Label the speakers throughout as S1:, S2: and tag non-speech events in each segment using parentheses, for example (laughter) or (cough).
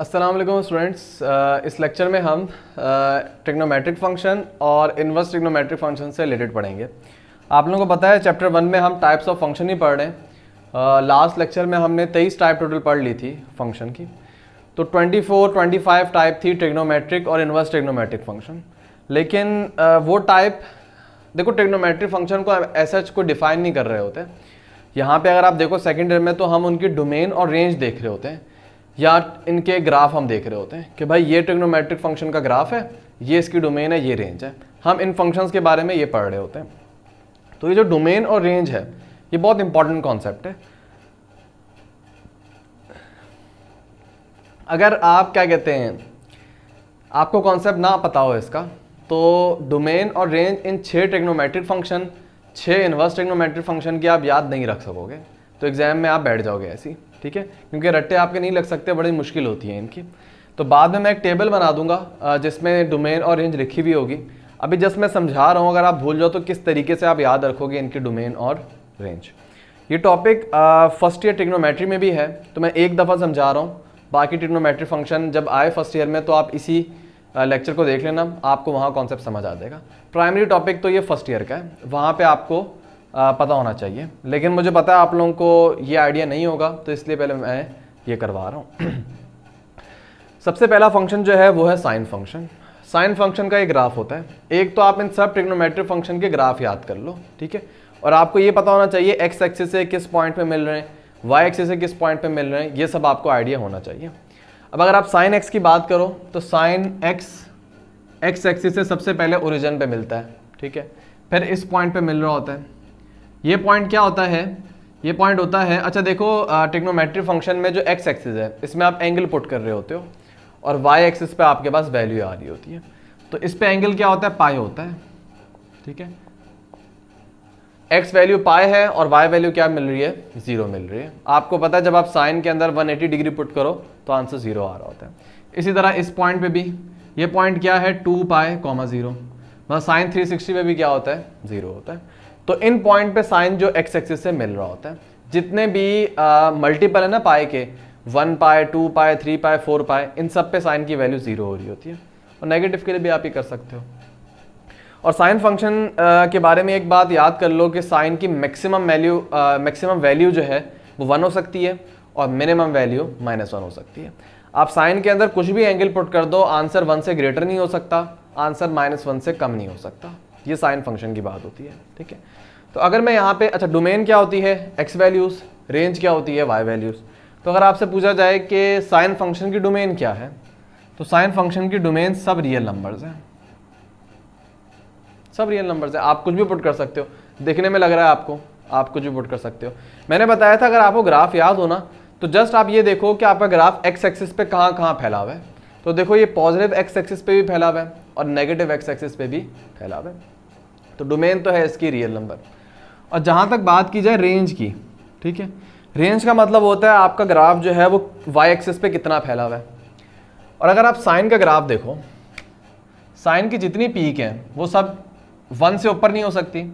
S1: Aslam students uh, इस lecture में हम ट्रिग्नोमेट्रिक uh, फंक्शन और इन्वर्स ट्रिग्नोमेट्रिक फंक्शन से रिलेटेड पढ़ेंगे आप लोगों को पता है चैप्टर वन में हम टाइप्स ऑफ फंक्शन ही पढ़ रहे हैं लास्ट uh, लेक्चर में हमने तेईस टाइप टोटल पढ़ ली थी फंक्शन की तो 24, 25 टाइप थी ट्रिग्नोमेट्रिक और इन्वर्स ट्रिग्नोमेट्रिक फंक्शन लेकिन uh, वो टाइप देखो ट्रिग्नोमेट्रिक फंक्शन को एस एच को डिफाइन नहीं कर रहे होते यहाँ पर अगर आप देखो सेकेंड ईयर में तो हम उनकी डोमेन और रेंज देख रहे होते हैं या इनके ग्राफ हम देख रहे होते हैं कि भाई ये ट्रिग्नोमेट्रिक फंक्शन का ग्राफ है ये इसकी डोमेन है ये रेंज है हम इन फंक्शंस के बारे में ये पढ़ रहे होते हैं तो ये जो डोमेन और रेंज है ये बहुत इंपॉर्टेंट कॉन्सेप्ट है अगर आप क्या कहते हैं आपको कॉन्सेप्ट ना पता हो इसका तो डोमेन और रेंज इन छः टेक्नोमेट्रिक फंक्शन छः इन्वर्स टेक्नोमेट्रिक फंक्शन की आप याद नहीं रख सकोगे तो एग्ज़ाम में आप बैठ जाओगे ऐसी ठीक है क्योंकि रट्टे आपके नहीं लग सकते बड़ी मुश्किल होती है इनकी तो बाद में मैं एक टेबल बना दूंगा जिसमें डोमेन और रेंज लिखी हुई होगी अभी जस्ट मैं समझा रहा हूँ अगर आप भूल जाओ तो किस तरीके से आप याद रखोगे इनकी डोमेन और रेंज ये टॉपिक फर्स्ट ईयर टिग्नोमेट्री में भी है तो मैं एक दफ़ा समझा रहा हूँ बाकी टिग्नोमेट्री फंक्शन जब आए फर्स्ट ईयर में तो आप इसी लेक्चर को देख लेना आपको वहाँ कॉन्सेप्ट समझ आ जाएगा प्राइमरी टॉपिक तो ये फर्स्ट ईयर का है वहाँ पर आपको पता होना चाहिए लेकिन मुझे पता है आप लोगों को ये आइडिया नहीं होगा तो इसलिए पहले मैं ये करवा रहा हूँ (clears throat) सबसे पहला फंक्शन जो है वो है साइन फंक्शन साइन फंक्शन का एक ग्राफ होता है एक तो आप इन सब ट्रिग्नोमेट्रिक फंक्शन के ग्राफ याद कर लो ठीक है और आपको ये पता होना चाहिए एक्स एक्सिस से किस पॉइंट पे मिल रहे हैं वाई एक्सिस से किस पॉइंट पे मिल रहे हैं ये सब आपको आइडिया होना चाहिए अब अगर आप साइन एक्स की बात करो तो साइन एक्स एक्स एक्सी से सबसे पहले ओरिजन पे मिलता है ठीक है फिर इस पॉइंट पे मिल रहा होता है ये पॉइंट क्या होता है ये पॉइंट होता है अच्छा देखो टेक्नोमेट्री फंक्शन में जो एक्स एक्सिस है इसमें आप एंगल पुट कर रहे होते हो और वाई एक्सिस पे आपके पास वैल्यू आ रही होती है तो इस पे एंगल क्या होता है पाई होता है ठीक है एक्स वैल्यू पाए है और वाई वैल्यू क्या मिल रही है जीरो मिल रही है आपको पता है जब आप साइन के अंदर 180 डिग्री पुट करो तो आंसर जीरो आ रहा होता है इसी तरह इस पॉइंट पे भी ये पॉइंट क्या है टू पाए कॉमा जीरो मतलब साइन थ्री सिक्सटी में भी क्या होता है जीरो होता है तो इन पॉइंट पे साइन जो एक्स एक्सिस से मिल रहा होता है जितने भी मल्टीपल है ना पाए के वन पाए टू पाए थ्री पाए फोर पाए इन सब पे साइन की वैल्यू ज़ीरो हो रही होती है और नेगेटिव के लिए भी आप ये कर सकते हो और साइन फंक्शन के बारे में एक बात याद कर लो कि साइन की मैक्सिमम वैल्यू मैक्सिमम वैल्यू जो है वो वन हो सकती है और मिनिमम वैल्यू माइनस वन हो सकती है आप साइन के अंदर कुछ भी एंगल पुट कर दो आंसर वन से ग्रेटर नहीं हो सकता आंसर माइनस वन से कम नहीं हो सकता ये साइन फंक्शन की बात होती है ठीक है तो अगर मैं यहाँ पे अच्छा डोमेन क्या होती है एक्स वैल्यूज़ रेंज क्या होती है वाई वैल्यूज़ तो अगर आपसे पूछा जाए कि साइन फंक्शन की डोमेन क्या है तो साइन फंक्शन की डोमेन सब रियल नंबर्स हैं सब रियल नंबर्स हैं आप कुछ भी पुट कर सकते हो देखने में लग रहा है आपको आप कुछ भी पुट कर सकते हो मैंने बताया था अगर आपको ग्राफ याद हो ना तो जस्ट आप ये देखो कि आपका ग्राफ एक्स एक्सिस पे कहाँ कहाँ फैला हुआ है तो देखो ये पॉजिटिव एक्स एक्सिस पे भी फैला हुआ है और नेगेटिव एक्स एक्सिस पे भी फैला हुआ है तो डोमेन तो है इसकी रियल नंबर और जहाँ तक बात की जाए रेंज की ठीक है रेंज का मतलब होता है आपका ग्राफ जो है वो वाई एक्सेस पे कितना फैला हुआ है और अगर आप साइन का ग्राफ देखो साइन की जितनी पीक हैं वो सब वन से ऊपर नहीं हो सकती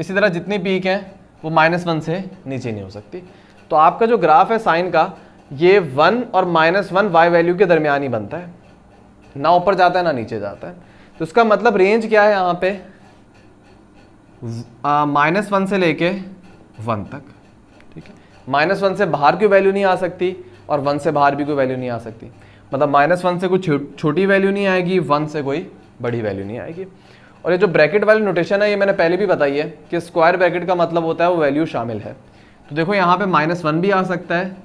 S1: इसी तरह जितनी पीक हैं वो माइनस वन से नीचे नहीं हो सकती तो आपका जो ग्राफ है साइन का ये वन और माइनस वन वाई वैल्यू के दरमियान ही बनता है ना ऊपर जाता है ना नीचे जाता है तो इसका मतलब रेंज क्या है यहाँ पे माइनस वन से लेके वन तक ठीक है माइनस वन से बाहर की वैल्यू नहीं आ सकती और वन से बाहर भी कोई वैल्यू नहीं आ सकती मतलब माइनस वन से कोई छोटी वैल्यू नहीं आएगी वन से कोई बड़ी वैल्यू नहीं आएगी और ये जो ब्रैकेट वाली नोटेशन है ये मैंने पहले भी बताई है कि स्क्वायर ब्रैकेट का मतलब होता है वो वैल्यू शामिल है तो देखो यहाँ पे माइनस वन भी आ सकता है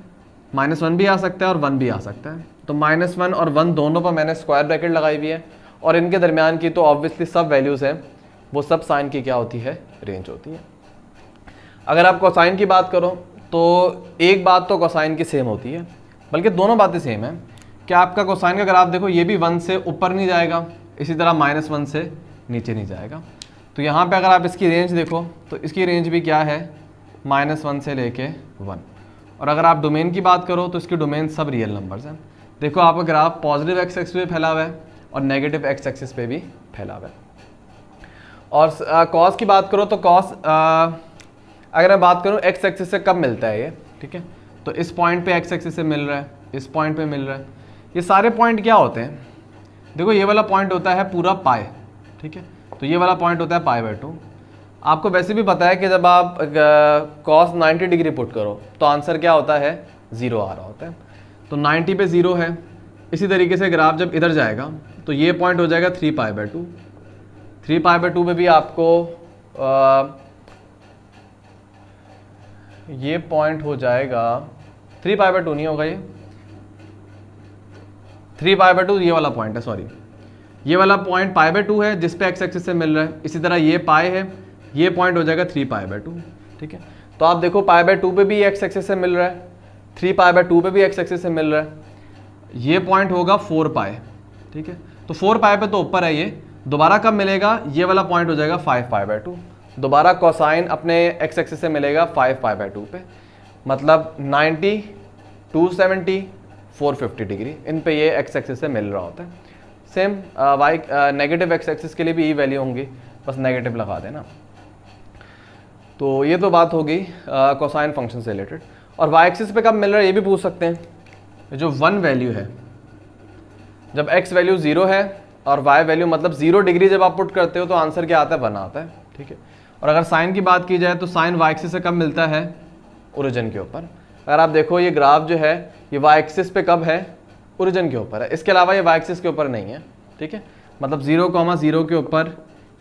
S1: माइनस वन भी आ सकता है और वन भी आ सकता है तो माइनस वन और वन दोनों पर मैंने स्क्वायर ब्रैकेट लगाई हुई है और इनके दरमियान की तो ऑब्वियसली सब वैल्यूज़ हैं वो सब साइन की क्या होती है रेंज होती है अगर आप कोसाइन की बात करो तो एक बात तो कोसाइन की सेम होती है बल्कि दोनों बातें सेम हैं कि आपका कोसाइन का ग्राफ देखो ये भी वन से ऊपर नहीं जाएगा इसी तरह माइनस वन से नीचे नहीं जाएगा तो यहाँ पे अगर आप इसकी रेंज देखो तो इसकी रेंज भी क्या है माइनस वन से लेके वन और अगर आप डोमेन की बात करो तो इसकी डोमेन सब रियल नंबर्स हैं देखो आपका ग्राफ पॉजिटिव एक्स एक्स पे फैला हुआ है और नेगेटिव एक्स एक्सिस पे भी फैला हुआ है और कॉस की बात करो तो कॉस अगर मैं बात करूँ एक्स एक्सिस से कब मिलता है ये ठीक है तो इस पॉइंट पे एक्स एक्सिस से मिल रहा है इस पॉइंट पे मिल रहा है ये सारे पॉइंट क्या होते हैं देखो ये वाला पॉइंट होता है पूरा पाए ठीक है तो ये वाला पॉइंट होता है पाए बाई टू आपको वैसे भी पता है कि जब आप कॉस नाइन्टी डिग्री पुट करो तो आंसर क्या होता है ज़ीरो आ रहा होता है तो नाइन्टी पे ज़ीरो है इसी तरीके से ग्राफ जब इधर जाएगा तो ये पॉइंट हो जाएगा three pi by two three pi by two में भी आपको आ, ये पॉइंट हो जाएगा थ्री पाई बाई टू नहीं होगा ये थ्री पाई बाई टू ये वाला पॉइंट है सॉरी ये वाला पॉइंट पाई बाई टू है जिस पे एक्स एक्सिस से मिल रहा है इसी तरह ये पाई है ये पॉइंट हो जाएगा थ्री पाई बाई टू ठीक है तो आप देखो पाई बाई टू पे भी एक्स एक्सिस से मिल रहा है थ्री पाई बाई टू पे भी एक्स एक्सिस से मिल रहा है ये पॉइंट होगा फोर पाए ठीक है तो फोर पाए पे तो ऊपर है ये दोबारा कब मिलेगा ये वाला पॉइंट हो जाएगा फाइव फाइव बाई टू दोबारा कोसाइन अपने एक्स एक्सिस से मिलेगा फाइव फाइव बाई टू पे मतलब ninety two seventy four fifty degree इन पे ये एक्स एक्सिस से मिल रहा होता है same y negative x axis के लिए भी ई e वैल्यू होंगी बस नेगेटिव लगा देना तो ये तो बात होगी कोसाइन uh, फंक्शन से रिलेटेड और वाई एक्सिस पे कब मिल रहा है ये भी पूछ सकते हैं जो वन वैल्यू है जब एक्स वैल्यू ज़ीरो है और वाई वैल्यू मतलब जीरो डिग्री जब आप पुट करते हो तो आंसर क्या आता है वन आता है ठीक है और अगर साइन की बात की जाए तो साइन वाई एक्सिस से कब मिलता है ओरिजिन के ऊपर अगर आप देखो ये ग्राफ जो है ये वाई एक्सिस पे कब है ओरिजिन के ऊपर है इसके अलावा ये वाई एक्सिस के ऊपर नहीं है ठीक है मतलब जीरो कॉमा जीरो के ऊपर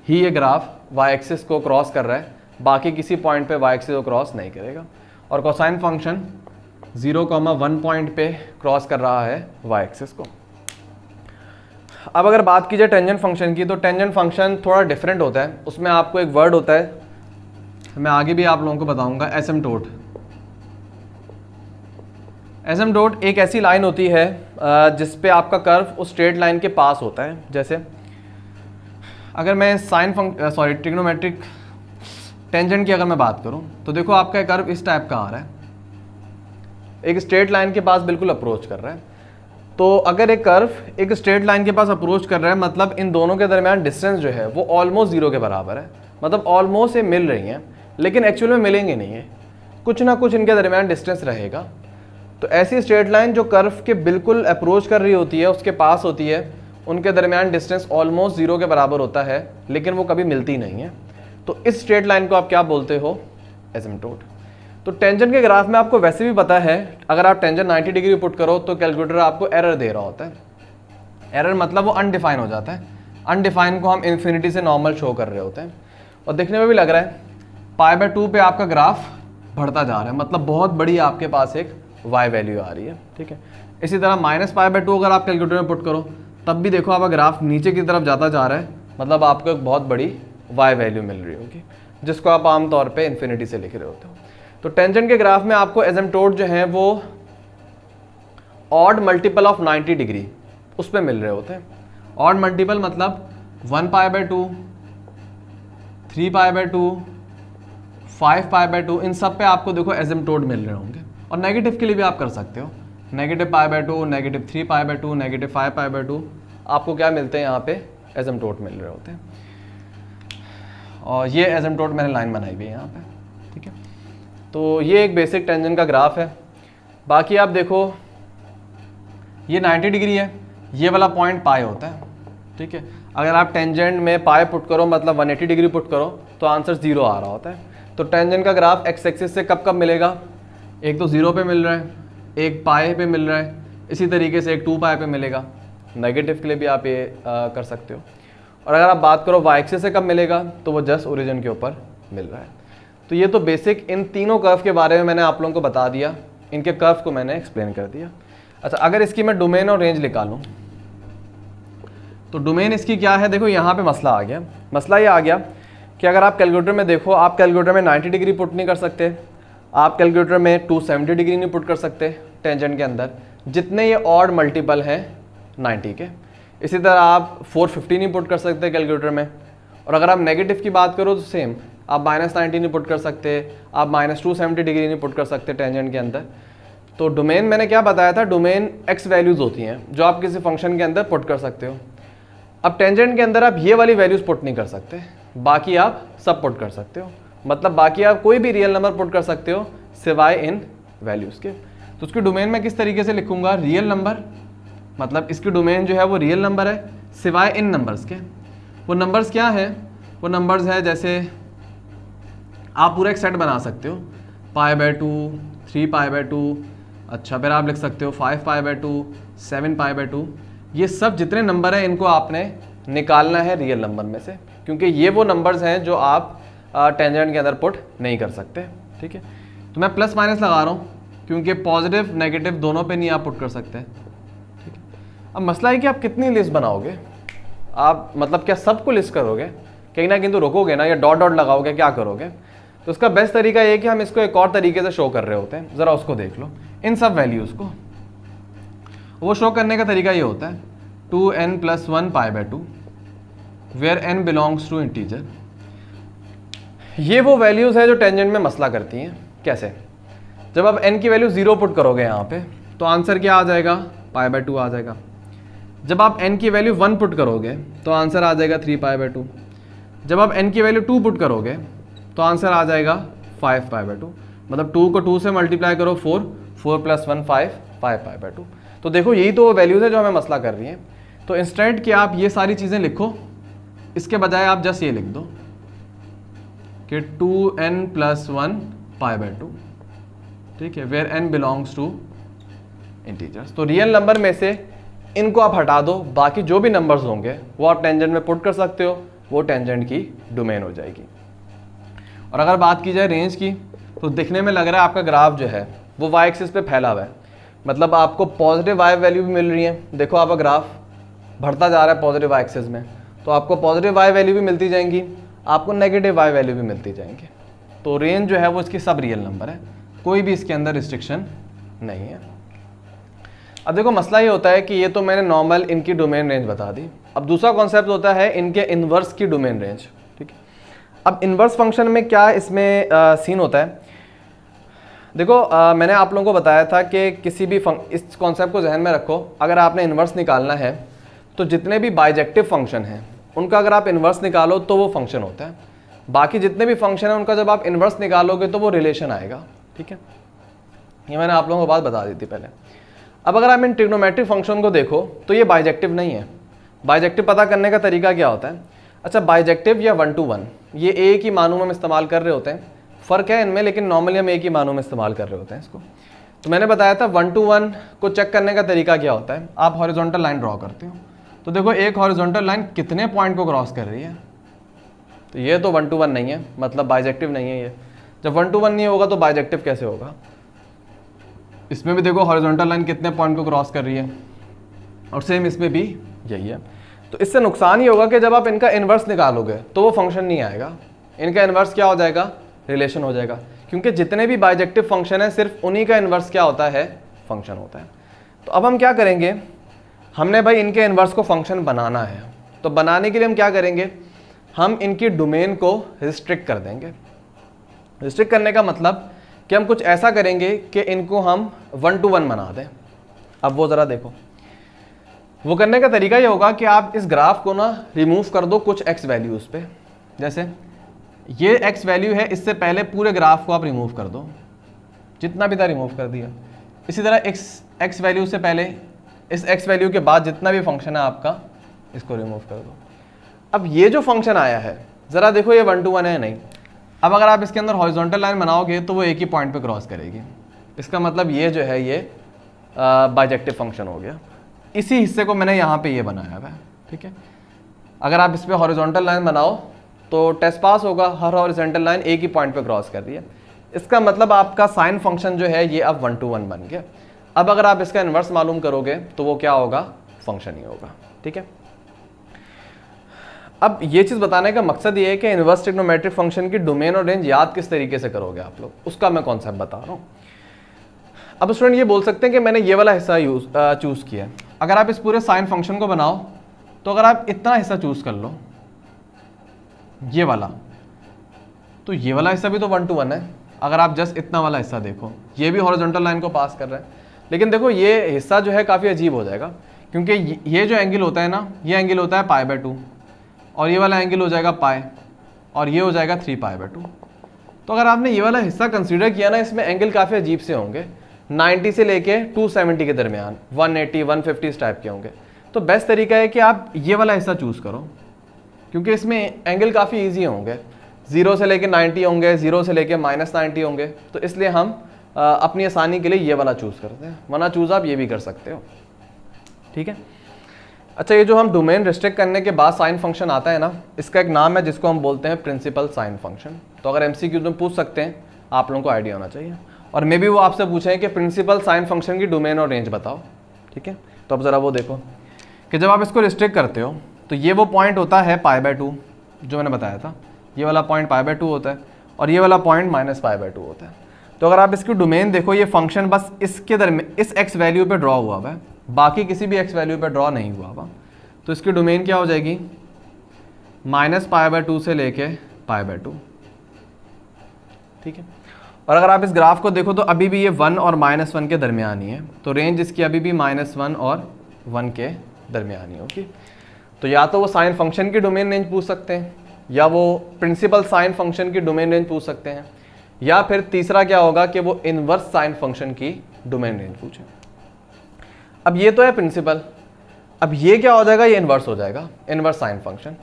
S1: ही ये ग्राफ वाई एक्सिस को क्रॉस कर रहा है बाकी किसी पॉइंट पे वाई एक्सिस को क्रॉस नहीं करेगा और cosine function zero comma one point पे क्रॉस कर रहा है वाई एक्सिस को अब अगर बात की जाए टेंजन फंक्शन की तो टेंजन फंक्शन थोड़ा डिफरेंट होता है उसमें आपको एक वर्ड होता है मैं आगे भी आप लोगों को बताऊंगा S M dot S M dot एक ऐसी लाइन होती है जिस पे आपका कर्व उस स्ट्रेट लाइन के पास होता है जैसे अगर मैं sine func sorry trigonometric tangent की अगर मैं बात करूं तो देखो आपका कर्व इस टाइप का आ रहा है एक स्ट्रेट लाइन के पास बिल्कुल अप्रोच कर रहा है तो अगर एक कर्व एक स्ट्रेट लाइन के पास अप्रोच कर रहा है मतलब इन दोनों के दरमियान डिस्टेंस जो है वो ऑलमोस्ट ज़ीरो के बराबर है मतलब ऑलमोस्ट ये मिल रही हैं लेकिन एक्चुअल में मिलेंगे नहीं है कुछ ना कुछ इनके दरमियान डिस्टेंस रहेगा तो ऐसी स्ट्रेट लाइन जो कर्व के बिल्कुल अप्रोच कर रही होती है उसके पास होती है उनके दरमियान डिस्टेंस ऑलमोस्ट ज़ीरो के बराबर होता है लेकिन वो कभी मिलती नहीं है तो इस स्ट्रेट लाइन को आप क्या बोलते हो एजमटोट तो टेंजन के ग्राफ में आपको वैसे भी पता है अगर आप टेंजन 90 डिग्री पुट करो तो कैलकुलेटर आपको एरर दे रहा होता है एरर मतलब वो अनडिफाइन हो जाता है अनडिफाइन को हम इन्फिनिटी से नॉर्मल शो कर रहे होते हैं और देखने में भी लग रहा है पाई बाय टू पे आपका ग्राफ बढ़ता जा रहा है मतलब बहुत बड़ी आपके पास एक वाई वैल्यू आ रही है ठीक है इसी तरह माइनस पाई बाय टू अगर आप कैलकुलेटर में पुट करो तब भी देखो आपका ग्राफ नीचे की तरफ जाता जा रहा है मतलब आपको एक बहुत बड़ी वाई वैल्यू मिल रही होगी जिसको आप आमतौर पर इन्फिनिटी से लिख रहे होते हो तो टेंजेंट के ग्राफ में आपको एजमटोड जो हैं वो ऑड मल्टीपल ऑफ 90 डिग्री उस पर मिल रहे होते हैं ऑड मल्टीपल मतलब one pi by two three pi by two five pi by two इन सब पे आपको देखो एजमटोड मिल रहे होंगे और नेगेटिव के लिए भी आप कर सकते हो negative pi by two negative three pi by two negative five pi by two आपको क्या मिलते हैं यहाँ पे एजमटोट मिल रहे होते हैं और ये एजमटोट मैंने लाइन बनाई हुई है यहाँ पे ठीक है तो ये एक बेसिक टेंजन का ग्राफ है बाकी आप देखो ये 90 डिग्री है ये वाला पॉइंट पाए होता है ठीक है अगर आप टेंजेंट में पाए पुट करो मतलब 180 डिग्री पुट करो तो आंसर ज़ीरो आ रहा होता है तो टेंजेंट का ग्राफ एक्स एक्सिस से कब कब मिलेगा एक तो ज़ीरो पे मिल रहा है एक पाए पे मिल रहा है इसी तरीके से एक टू पाए पे मिलेगा नेगेटिव के लिए भी आप ये आ, कर सकते हो और अगर आप बात करो वाई एक्सिस से कब मिलेगा तो वो जस्ट ओरिजिन के ऊपर मिल रहा है तो ये तो बेसिक इन तीनों कर्व के बारे में मैंने आप लोगों को बता दिया इनके कर्व को मैंने एक्सप्लेन कर दिया अच्छा अगर इसकी मैं डोमेन और रेंज निकालूँ तो डोमेन इसकी क्या है देखो यहाँ पे मसला आ गया मसला ये आ गया कि अगर आप कैलकुलेटर में देखो आप कैलकुलेटर में 90 डिग्री पुट नहीं कर सकते आप कैलकुलेटर में 270 डिग्री नहीं पुट कर सकते टेंजेंट के अंदर जितने ये और मल्टीपल हैं 90 के इसी तरह आप 450 नहीं पुट कर सकते कैलकुलेटर में और अगर आप नेगेटिव की बात करो तो सेम आप माइनस नाइन्टी नहीं पुट कर सकते आप माइनस टू सेवेंटी डिग्री नहीं पुट कर सकते टेंजेंट के अंदर तो डोमेन मैंने क्या बताया था डोमेन एक्स वैल्यूज़ होती हैं जो आप किसी फंक्शन के अंदर पुट कर सकते हो अब टेंजेंट के अंदर आप ये वाली वैल्यूज़ पुट नहीं कर सकते बाकी आप सब पुट कर सकते हो मतलब बाकी आप कोई भी रियल नंबर पुट कर सकते हो सिवाय इन वैल्यूज़ के तो उसकी डोमेन में किस तरीके से लिखूंगा रियल नंबर मतलब इसकी डोमेन जो है वो रियल नंबर है सिवाय इन नंबर्स के वो नंबर्स क्या हैं वो नंबर्स है जैसे आप पूरा एक सेट बना सकते हो pi by two three pi by two अच्छा फिर आप लिख सकते हो five pi by two seven pi by two ये सब जितने नंबर हैं इनको आपने निकालना है रियल नंबर में से क्योंकि ये वो नंबर्स हैं जो आप टेंजेंट के अंदर पुट नहीं कर सकते ठीक है तो मैं प्लस माइनस लगा रहा हूँ क्योंकि पॉजिटिव नेगेटिव दोनों पे नहीं आप पुट कर सकते ठीक है अब मसला है कि आप कितनी लिस्ट बनाओगे आप मतलब क्या सबको लिस्ट करोगे कहीं ना कहीं तो रोकोगे ना या डॉट डॉट लगाओगे क्या करोगे तो उसका बेस्ट तरीका ये कि हम इसको एक और तरीके से शो कर रहे होते हैं ज़रा उसको देख लो इन सब वैल्यूज़ को वो शो करने का तरीका ये होता है two n plus one pi by two where n belongs to integer ये वो वैल्यूज़ है जो टेंजेंट में मसला करती हैं कैसे जब आप एन की वैल्यू ज़ीरो पुट करोगे यहाँ पे तो आंसर क्या आ जाएगा पाई बाई टू आ जाएगा जब आप एन की वैल्यू वन पुट करोगे तो आंसर आ जाएगा थ्री पाई बाई टू जब आप एन की वैल्यू टू पुट करोगे तो आंसर आ जाएगा फाइव पाई बाई टू मतलब टू को टू से मल्टीप्लाई करो four four plus one five five pi by two तो देखो यही तो वैल्यूज़ है जो हमें मसला कर रही हैं तो इंस्टेंट कि आप ये सारी चीज़ें लिखो इसके बजाय आप जस्ट ये लिख दो कि two n plus one pi by two ठीक है where n belongs to integers तो रियल नंबर में से इनको आप हटा दो बाकी जो भी नंबर्स होंगे वो आप टेंजेंट में पुट कर सकते हो वो टेंजेंट की डोमेन हो जाएगी और अगर बात की जाए रेंज की तो दिखने में लग रहा है आपका ग्राफ जो है वो वाई एक्सिस पे फैला हुआ है मतलब आपको पॉजिटिव वाई वैल्यू भी मिल रही है देखो आपका ग्राफ बढ़ता जा रहा है पॉजिटिव वाई एक्सिस में तो आपको पॉजिटिव वाई वैल्यू भी मिलती जाएंगी आपको नेगेटिव वाई वैल्यू भी मिलती जाएंगी तो रेंज जो है वो इसकी सब रियल नंबर है कोई भी इसके अंदर रिस्ट्रिक्शन नहीं है अब देखो मसला ये होता है कि ये तो मैंने नॉर्मल इनकी डोमेन रेंज बता दी अब दूसरा कॉन्सेप्ट होता है इनके इन्वर्स की डोमेन रेंज अब इन्वर्स फंक्शन में क्या इसमें आ, सीन होता है देखो आ, मैंने आप लोगों को बताया था कि किसी भी फंक इस कॉन्सेप्ट को जहन में रखो अगर आपने इन्वर्स निकालना है तो जितने भी बाइजेक्टिव फंक्शन हैं उनका अगर आप इन्वर्स निकालो तो वो फंक्शन होता है बाकी जितने भी फंक्शन हैं उनका जब आप इन्वर्स निकालोगे तो वो रिलेशन आएगा ठीक है ये मैंने आप लोगों को बात बता दी थी पहले अब अगर आप इन ट्रिग्नोमेट्रिक फंक्शन को देखो तो ये बाइजेक्टिव नहीं है बाइजेक्टिव पता करने का तरीका क्या होता है अच्छा बाइजेक्टिव या वन टू वन ये एक ही मानू में हम इस्तेमाल कर रहे होते हैं फ़र्क है इनमें लेकिन नॉर्मली हम एक ही मानू में इस्तेमाल कर रहे होते हैं इसको तो मैंने बताया था वन टू वन को चेक करने का तरीका क्या होता है आप हॉरिजॉन्टल लाइन ड्रॉ करते हो तो देखो एक हॉरिजॉन्टल लाइन कितने पॉइंट को क्रॉस कर रही है तो ये तो वन टू वन नहीं है मतलब बाइजेक्टिव नहीं है ये जब वन टू वन नहीं होगा तो बाइजेक्टिव कैसे होगा इसमें भी देखो हॉरिजॉन्टल लाइन कितने पॉइंट को क्रॉस कर रही है और सेम इसमें भी यही है तो इससे नुकसान ही होगा कि जब आप इनका इन्वर्स निकालोगे तो वो फंक्शन नहीं आएगा इनका इन्वर्स क्या हो जाएगा रिलेशन हो जाएगा क्योंकि जितने भी बाइजेक्टिव फंक्शन है सिर्फ उन्हीं का इन्वर्स क्या होता है फंक्शन होता है तो अब हम क्या करेंगे हमने भाई इनके इन्वर्स को फंक्शन बनाना है तो बनाने के लिए हम क्या करेंगे हम इनकी डोमेन को रिस्ट्रिक्ट कर देंगे रिस्ट्रिक्ट करने का मतलब कि हम कुछ ऐसा करेंगे कि इनको हम वन टू वन बना दें अब वो ज़रा देखो वो करने का तरीका ये होगा कि आप इस ग्राफ को ना रिमूव कर दो कुछ एक्स वैल्यूज़ पे जैसे ये एक्स वैल्यू है इससे पहले पूरे ग्राफ को आप रिमूव कर दो जितना भी था रिमूव कर दिया इसी तरह एक्स एक्स वैल्यू से पहले इस एक्स वैल्यू के बाद जितना भी फंक्शन है आपका इसको रिमूव कर दो अब ये जो फंक्शन आया है ज़रा देखो ये वन टू वन है नहीं अब अगर आप इसके अंदर हॉरिजॉन्टल लाइन बनाओगे तो वो एक ही पॉइंट पे क्रॉस करेगी इसका मतलब ये जो है ये बाइजेक्टिव फंक्शन हो गया इसी हिस्से को मैंने यहाँ पे ये बनाया हुआ है ठीक है अगर आप इस पर हॉरिजॉन्टल लाइन बनाओ तो टेस्ट पास होगा हर हॉरिजॉन्टल लाइन एक ही पॉइंट पे क्रॉस कर रही है इसका मतलब आपका साइन फंक्शन जो है ये अब वन टू वन बन गया अब अगर आप इसका इन्वर्स मालूम करोगे तो वो क्या होगा फंक्शन ही होगा ठीक है अब ये चीज़ बताने का मकसद ये है कि इन्वर्स टिग्नोमेट्रिक फंक्शन की डोमेन और रेंज याद किस तरीके से करोगे आप लोग उसका मैं कॉन्सेप्ट बता रहा हूँ अब स्टूडेंट ये बोल सकते हैं कि मैंने ये वाला हिस्सा यूज चूज़ किया है अगर आप इस पूरे साइन फंक्शन को बनाओ तो अगर आप इतना हिस्सा चूज कर लो ये वाला तो ये वाला हिस्सा भी तो वन टू वन है अगर आप जस्ट इतना वाला हिस्सा देखो ये भी हॉरिजॉन्टल लाइन को पास कर रहे हैं लेकिन देखो ये हिस्सा जो है काफ़ी अजीब हो जाएगा क्योंकि ये जो एंगल होता है ना ये एंगल होता है पाए बाय टू और ये वाला एंगल हो जाएगा पाए और ये हो जाएगा थ्री पाए बाय टू तो अगर आपने ये वाला हिस्सा कंसिडर किया ना इसमें एंगल काफ़ी अजीब से होंगे 90 से लेके 270 के दरमियान 180, 150 इस टाइप के होंगे तो बेस्ट तरीका है कि आप ये वाला हिस्सा चूज़ करो क्योंकि इसमें एंगल काफ़ी ईजी होंगे ज़ीरो से लेके 90 होंगे ज़ीरो से लेके माइनस नाइन्टी होंगे तो इसलिए हम आ, अपनी आसानी के लिए ये वाला चूज़ करते हैं वरना चूज़ आप ये भी कर सकते हो ठीक है अच्छा ये जो हम डोमेन रिस्ट्रिक्ट करने के बाद साइन फंक्शन आता है ना इसका एक नाम है जिसको हम बोलते हैं प्रिंसिपल साइन फंक्शन तो अगर एम में पूछ सकते हैं आप लोगों को आइडिया होना चाहिए और मे बी वो आपसे पूछें कि प्रिंसिपल साइन फंक्शन की डोमेन और रेंज बताओ ठीक है तो अब ज़रा वो देखो कि जब आप इसको रिस्ट्रिक्ट करते हो तो ये वो पॉइंट होता है पाई बाय टू जो मैंने बताया था ये वाला पॉइंट पाई बाय टू होता है और ये वाला point minus pi by two होता है तो अगर आप इसकी डोमेन देखो ये फंक्शन बस इसके दरमियान इस एक्स वैल्यू पे ड्रॉ हुआ हुआ है बाकी किसी भी एक्स वैल्यू पे ड्रॉ नहीं हुआ हुआ तो इसकी डोमेन क्या हो जाएगी माइनस पाई बाय टू से लेके पाई बाय टू ठीक है और अगर आप इस ग्राफ को देखो तो अभी भी ये वन और माइनस वन के दरमियान ही है तो रेंज इसकी अभी भी माइनस वन और वन के दरमियान ही ओके तो या तो वो साइन फंक्शन की डोमेन रेंज पूछ सकते हैं या वो प्रिंसिपल साइन फंक्शन की डोमेन रेंज पूछ सकते हैं या फिर तीसरा क्या होगा कि वो इनवर्स साइन फंक्शन की डोमेन रेंज पूछें अब ये तो है प्रिंसिपल अब ये क्या हो जाएगा ये इन्वर्स हो जाएगा इन्वर्स साइन फंक्शन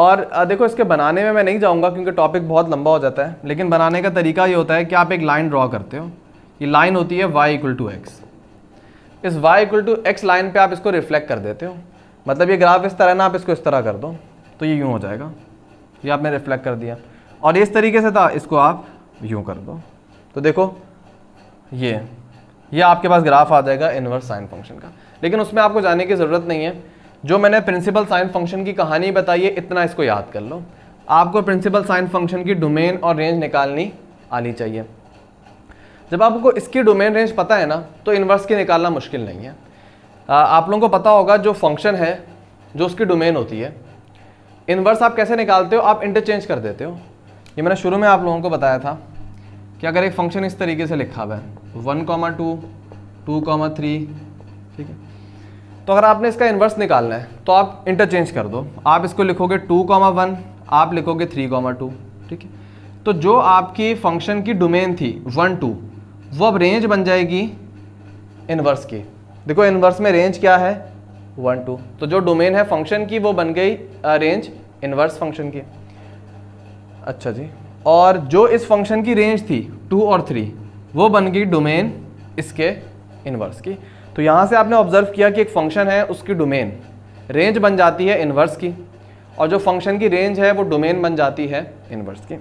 S1: और देखो इसके बनाने में मैं नहीं जाऊँगा क्योंकि टॉपिक बहुत लंबा हो जाता है लेकिन बनाने का तरीका ये होता है कि आप एक लाइन ड्रॉ करते हो ये लाइन होती है वाई इक्वल टू एक्स इस y equal to x line पे आप इसको रिफ्लेक्ट कर देते हो मतलब ये ग्राफ इस तरह ना आप इसको इस तरह कर दो तो ये यूँ हो जाएगा ये आपने रिफ्लेक्ट कर दिया और इस तरीके से था इसको आप यूँ कर दो तो देखो ये ये आपके पास ग्राफ आ जाएगा इनवर्स साइन फंक्शन का लेकिन उसमें आपको जाने की ज़रूरत नहीं है जो मैंने प्रिंसिपल साइन फंक्शन की कहानी बताई है इतना इसको याद कर लो आपको प्रिंसिपल साइन फंक्शन की डोमेन और रेंज निकालनी आनी चाहिए जब आपको इसकी डोमेन रेंज पता है ना तो इन्वर्स की निकालना मुश्किल नहीं है आ, आप लोगों को पता होगा जो फंक्शन है जो उसकी डोमेन होती है इन्वर्स आप कैसे निकालते हो आप इंटरचेंज कर देते हो ये मैंने शुरू में आप लोगों को बताया था कि अगर एक फंक्शन इस तरीके से लिखा हुआ है one comma two two comma three ठीक है तो अगर आपने इसका इन्वर्स निकालना है तो आप इंटरचेंज कर दो आप इसको लिखोगे टू कॉमा वन आप लिखोगे थ्री कॉमा टू ठीक है तो जो आपकी फंक्शन की डोमेन थी वन टू वो अब रेंज बन जाएगी इन्वर्स की देखो इन्वर्स में रेंज क्या है वन टू तो जो डोमेन है फंक्शन की वो बन गई रेंज इन्वर्स फंक्शन की अच्छा जी और जो इस फंक्शन की रेंज थी टू और थ्री वो बन गई डोमेन इसके इन्वर्स की तो यहाँ से आपने ऑब्जर्व किया कि एक फंक्शन है उसकी डोमेन रेंज बन जाती है इन्वर्स की और जो फंक्शन की रेंज है वो डोमेन बन जाती है इन्वर्स की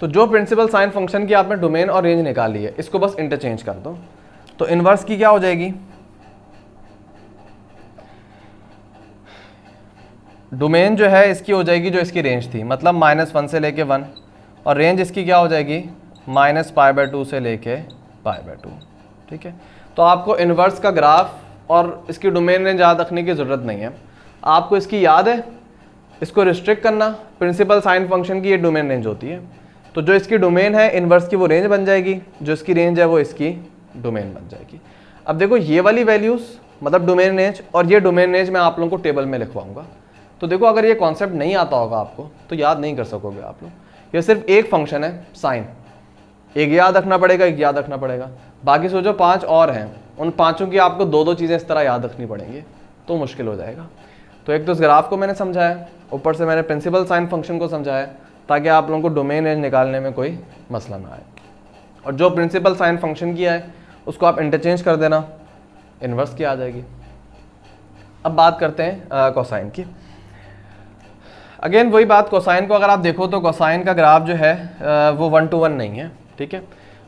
S1: तो जो प्रिंसिपल साइन फंक्शन की आपने डोमेन और रेंज निकाली है इसको बस इंटरचेंज कर दो तो इन्वर्स की क्या हो जाएगी डोमेन जो है इसकी हो जाएगी जो इसकी रेंज थी मतलब माइनस वन से लेके वन और रेंज इसकी क्या हो जाएगी माइनस पाई बाय टू से लेके पाई बाय टू ठीक है तो आपको इन्वर्स का ग्राफ और इसकी डोमेन रेंज याद रखने की ज़रूरत नहीं है आपको इसकी याद है इसको रिस्ट्रिक्ट करना प्रिंसिपल साइन फंक्शन की ये डोमेन रेंज होती है तो जो इसकी डोमेन है इन्वर्स की वो रेंज बन जाएगी जो इसकी रेंज है वो इसकी डोमेन बन जाएगी अब देखो ये वाली वैल्यूज़ मतलब डोमेन रेंज और ये डोमेन रेंज मैं आप लोगों को टेबल में लिखवाऊंगा तो देखो अगर ये कॉन्सेप्ट नहीं आता होगा आपको तो याद नहीं कर सकोगे आप लोग ये सिर्फ एक फंक्शन है साइन एक याद रखना पड़ेगा एक याद रखना पड़ेगा बाकी सोचो पांच और हैं उन पांचों की आपको दो दो चीज़ें इस तरह याद रखनी पड़ेंगी तो मुश्किल हो जाएगा तो एक तो इस ग्राफ को मैंने समझाया ऊपर से मैंने प्रिंसिपल साइन फंक्शन को समझाया ताकि आप लोगों को डोमेन एज निकालने में कोई मसला ना आए और जो प्रिंसिपल साइन फंक्शन किया है उसको आप इंटरचेंज कर देना इन्वर्स की आ जाएगी अब बात करते हैं कोसाइन की अगेन वही बात कोसाइन को अगर आप देखो तो कोसाइन का ग्राफ जो है आ, वो वन टू वन नहीं है ठीक है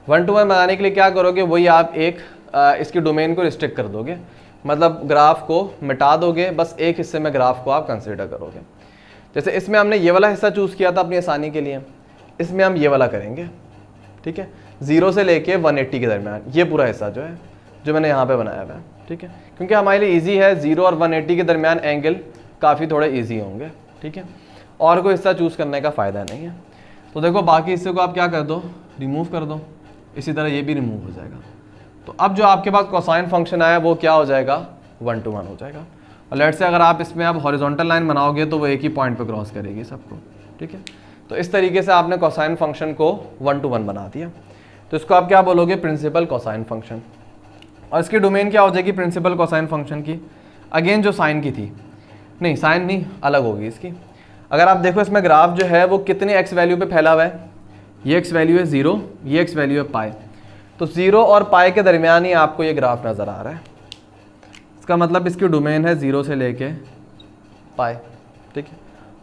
S1: वन टू वन बनाने के लिए क्या करोगे वही आप एक आ, इसकी डोमेन को रिस्ट्रिक्ट कर दोगे मतलब ग्राफ को मिटा दोगे बस एक हिस्से में ग्राफ को आप कंसिडर करोगे जैसे इसमें हमने ये वाला हिस्सा चूज़ किया था अपनी आसानी के लिए इसमें हम ये वाला करेंगे ठीक है ज़ीरो से लेके 180 के दरमियान ये पूरा हिस्सा जो है जो मैंने यहाँ पे बनाया हुआ है ठीक है क्योंकि हमारे लिए इजी है ज़ीरो और 180 के दरमियान एंगल काफ़ी थोड़े इजी होंगे ठीक है और कोई हिस्सा चूज़ करने का फ़ायदा नहीं है तो देखो बाकी हिस्से को आप क्या कर दो रिमूव कर दो इसी तरह ये भी रिमूव हो जाएगा तो अब जो आपके पास कोसाइन फंक्शन आया वो क्या हो जाएगा वन टू वन हो जाएगा और लेट से अगर आप इसमें आप हॉरिजॉन्टल लाइन बनाओगे तो वो एक ही पॉइंट पे क्रॉस करेगी सबको ठीक है तो इस तरीके से आपने कोसाइन फंक्शन को वन टू वन बना दिया तो इसको आप क्या बोलोगे प्रिंसिपल कोसाइन फंक्शन और इसकी डोमेन क्या हो जाएगी प्रिंसिपल कोसाइन फंक्शन की अगेन जो साइन की थी नहीं साइन नहीं अलग होगी इसकी अगर आप देखो इसमें ग्राफ जो है वो कितने एक्स वैल्यू पे फैला हुआ है ये एक्स वैल्यू है ज़ीरो ये एक्स वैल्यू है पाए तो ज़ीरो और पाए के दरमियान ही आपको ये ग्राफ नज़र आ रहा है इसका मतलब इसकी डोमेन है ज़ीरो से लेके पाए ठीक है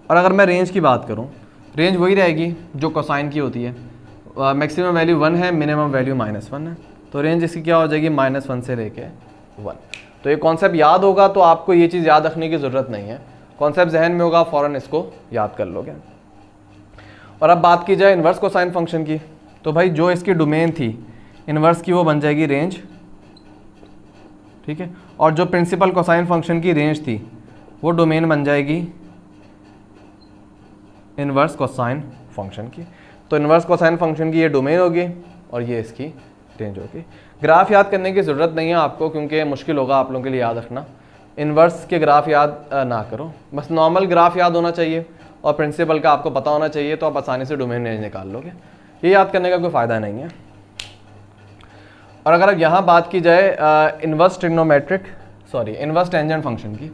S1: और अगर मैं रेंज की बात करूँ रेंज वही रहेगी जो कोसाइन की होती है मैक्सिमम वैल्यू वन है मिनिमम वैल्यू माइनस वन है तो रेंज इसकी क्या हो जाएगी माइनस वन से लेके वन तो ये कॉन्सेप्ट याद होगा तो आपको ये चीज़ याद रखने की ज़रूरत नहीं है कॉन्सेप्ट जहन में होगा फ़ौरन इसको याद कर लोगे और अब बात की जाए इन्वर्स साइन फंक्शन की तो भाई जो इसकी डोमेन थी इन्वर्स की वो बन जाएगी रेंज ठीक है और जो प्रिंसिपल कोसाइन फंक्शन की रेंज थी वो डोमेन बन जाएगी इन्वर्स कोसाइन फंक्शन की तो इन्वर्स कोसाइन फंक्शन की ये डोमेन होगी और ये इसकी रेंज होगी ग्राफ याद करने की ज़रूरत नहीं है आपको क्योंकि मुश्किल होगा आप लोगों के लिए याद रखना इन्वर्स के ग्राफ याद ना करो बस नॉर्मल ग्राफ याद होना चाहिए और प्रिंसिपल का आपको पता होना चाहिए तो आप आसानी से डोमेन नेम निकाल लोगे ये याद करने का कोई फ़ायदा नहीं है और अगर अब यहाँ बात की जाए inverse trigonometric sorry inverse tangent function की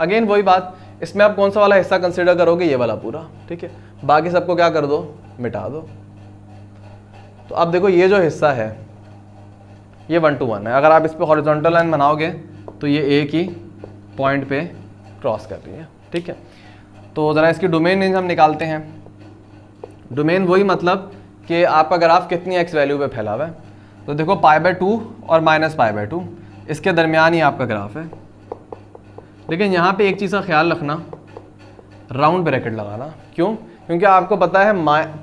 S1: अगेन वही बात इसमें आप कौन सा वाला हिस्सा कंसिडर करोगे ये वाला पूरा ठीक है बाकी सबको क्या कर दो मिटा दो तो आप देखो ये जो हिस्सा है ये वन टू वन है अगर आप इस पर हॉरिजॉन्टल लाइन बनाओगे तो ये ए की पॉइंट पे क्रॉस कर रही है ठीक है तो ज़रा इसकी डोमेन रेंज हम निकालते हैं डोमेन वही मतलब कि आपका ग्राफ कितनी एक्स वैल्यू पे फैला हुआ है तो देखो पाई बाय टू और माइनस पाई बाय टू इसके दरमियान ही आपका ग्राफ है लेकिन यहाँ पे एक चीज़ का ख्याल रखना राउंड ब्रैकेट लगाना क्यों क्योंकि आपको पता है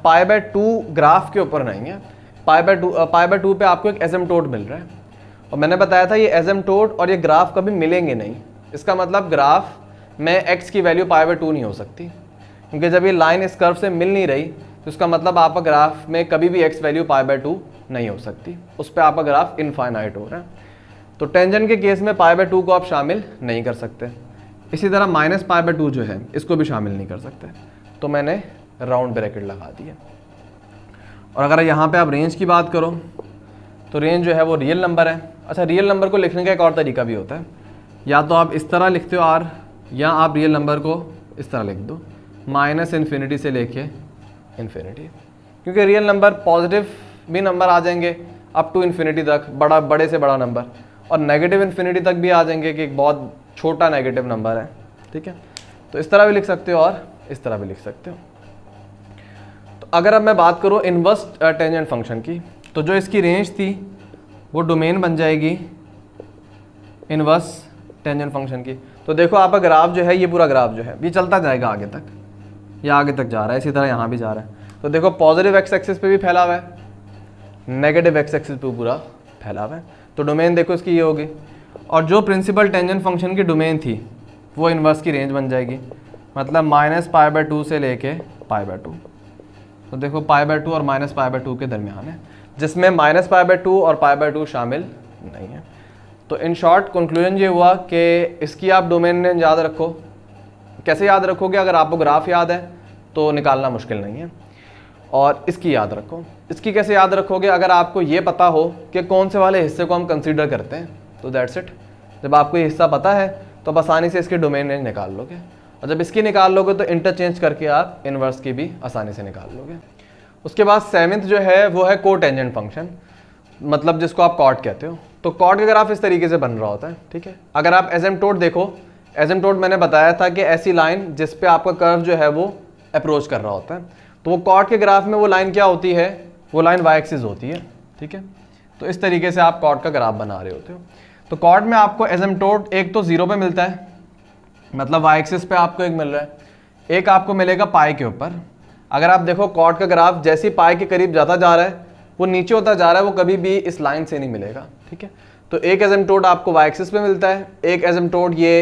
S1: पाई बाय टू ग्राफ के ऊपर नहीं है pi by two pi by two पर आपको एक एजम टोट मिल रहा है और मैंने बताया था ये एजम टोट और ये ग्राफ कभी मिलेंगे नहीं इसका मतलब ग्राफ में एक्स की वैल्यू पाई बाई टू नहीं हो सकती क्योंकि जब ये लाइन इस कर्व से मिल नहीं रही तो इसका मतलब आपका ग्राफ में कभी भी x value pi by two नहीं हो सकती उस पर आपका ग्राफ इनफाइनाइट हो रहा है तो टेंजन के केस में पाई बाई टू को आप शामिल नहीं कर सकते इसी तरह माइनस पाई बाई टू जो है इसको भी शामिल नहीं कर सकते तो मैंने राउंड ब्रैकेट लगा दिया और अगर यहाँ पर आप रेंज की बात करो तो रेंज जो है वो रियल नंबर है अच्छा रियल नंबर को लिखने का एक और तरीका भी होता है या तो आप इस तरह लिखते हो आर या आप रियल नंबर को इस तरह लिख दो माइनस इन्फिनिटी से लेके इन्फिनिटी क्योंकि रियल नंबर पॉजिटिव भी नंबर आ जाएंगे अप टू इन्फिनिटी तक बड़ा बड़े से बड़ा नंबर और नेगेटिव इन्फिनिटी तक भी आ जाएंगे कि एक बहुत छोटा नेगेटिव नंबर है ठीक है तो इस तरह भी लिख सकते हो और इस तरह भी लिख सकते हो तो अगर अब मैं बात करूँ इन्वर्स टेंजेंट फंक्शन की तो जो इसकी रेंज थी वो डोमेन बन जाएगी इन्वर्स टेंजेंट फंक्शन की तो देखो आपका ग्राफ जो है ये पूरा ग्राफ जो है ये चलता जाएगा आगे तक ये आगे तक जा रहा है इसी तरह यहाँ भी जा रहा है तो देखो पॉजिटिव एक्स एक्सिस पे भी फैला हुआ है नेगेटिव एक्स एक्सिस पे पूरा फैला हुआ है तो डोमेन देखो इसकी ये होगी और जो प्रिंसिपल टेंजन फंक्शन की डोमेन थी वो इन्वर्स की रेंज बन जाएगी मतलब माइनस पाई बाय टू से लेके पाई बाय टू तो देखो पाई बाय टू और माइनस पाई बाय टू के दरमियान है जिसमें माइनस पाई बाय टू और पाई बाय टू शामिल नहीं है तो इन शॉर्ट कंक्लूजन ये हुआ कि इसकी आप डोमेन ने याद रखो कैसे याद रखोगे अगर आपको ग्राफ याद है तो निकालना मुश्किल नहीं है और इसकी याद रखो इसकी कैसे याद रखोगे अगर आपको ये पता हो कि कौन से वाले हिस्से को हम कंसीडर करते हैं तो दैट्स इट जब आपको ये हिस्सा पता है तो आप आसानी से इसके डोमेन रेंज निकाल लोगे और जब इसकी निकाल लोगे तो इंटरचेंज करके आप इनवर्स की भी आसानी से निकाल लोगे उसके बाद सेवन्थ जो है वो है कोटेंजेंट फंक्शन मतलब जिसको आप कॉट कहते हो तो कॉर्ड का ग्राफ इस तरीके से बन रहा होता है ठीक है अगर आप एज देखो एज मैंने बताया था कि ऐसी लाइन जिस पे आपका कर्व जो है वो अप्रोच कर रहा होता है तो वो कॉर्ड के ग्राफ में वो लाइन क्या होती है वो लाइन वाई एक्सिस होती है ठीक है तो इस तरीके से आप कॉर्ड का ग्राफ बना रहे होते हो तो कॉर्ड में आपको एज एक तो ज़ीरो पे मिलता है मतलब वाई एक्सिस पे आपको एक मिल रहा है एक आपको मिलेगा पाए के ऊपर अगर आप देखो कॉर्ड का ग्राफ जैसी पाए के करीब जाता जा रहा है वो नीचे होता जा रहा है वो कभी भी इस लाइन से नहीं मिलेगा ठीक है तो एक एजमटोड आपको वाई एक्सिस पे मिलता है एक एजमटोड ये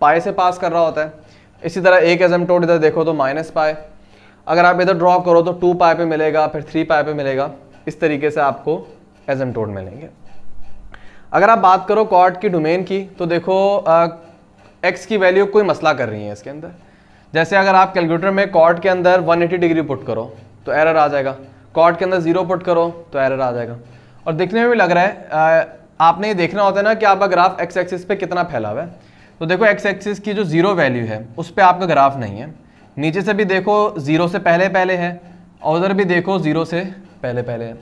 S1: पाए से पास कर रहा होता है इसी तरह एक एजमटोड इधर देखो तो माइनस पाए अगर आप इधर ड्रॉ करो तो टू पाए पे मिलेगा फिर थ्री पाए पे मिलेगा इस तरीके से आपको एजमटोड मिलेंगे अगर आप बात करो कॉर्ड की डोमेन की तो देखो एक्स की वैल्यू कोई मसला कर रही है इसके अंदर जैसे अगर आप कैलकुलेटर में कॉर्ड के अंदर 180 डिग्री पुट करो तो एरर आ जाएगा कॉर्ड के अंदर जीरो पुट करो तो एरर आ जाएगा और देखने में भी लग रहा है आपने ये देखना होता है ना कि आपका ग्राफ एक्स एक्सिस पे कितना फैला हुआ है तो देखो एक्स एक्सिस की जो ज़ीरो वैल्यू है उस पर आपका ग्राफ नहीं है नीचे से भी देखो ज़ीरो से पहले पहले है और उधर भी देखो ज़ीरो से पहले पहले है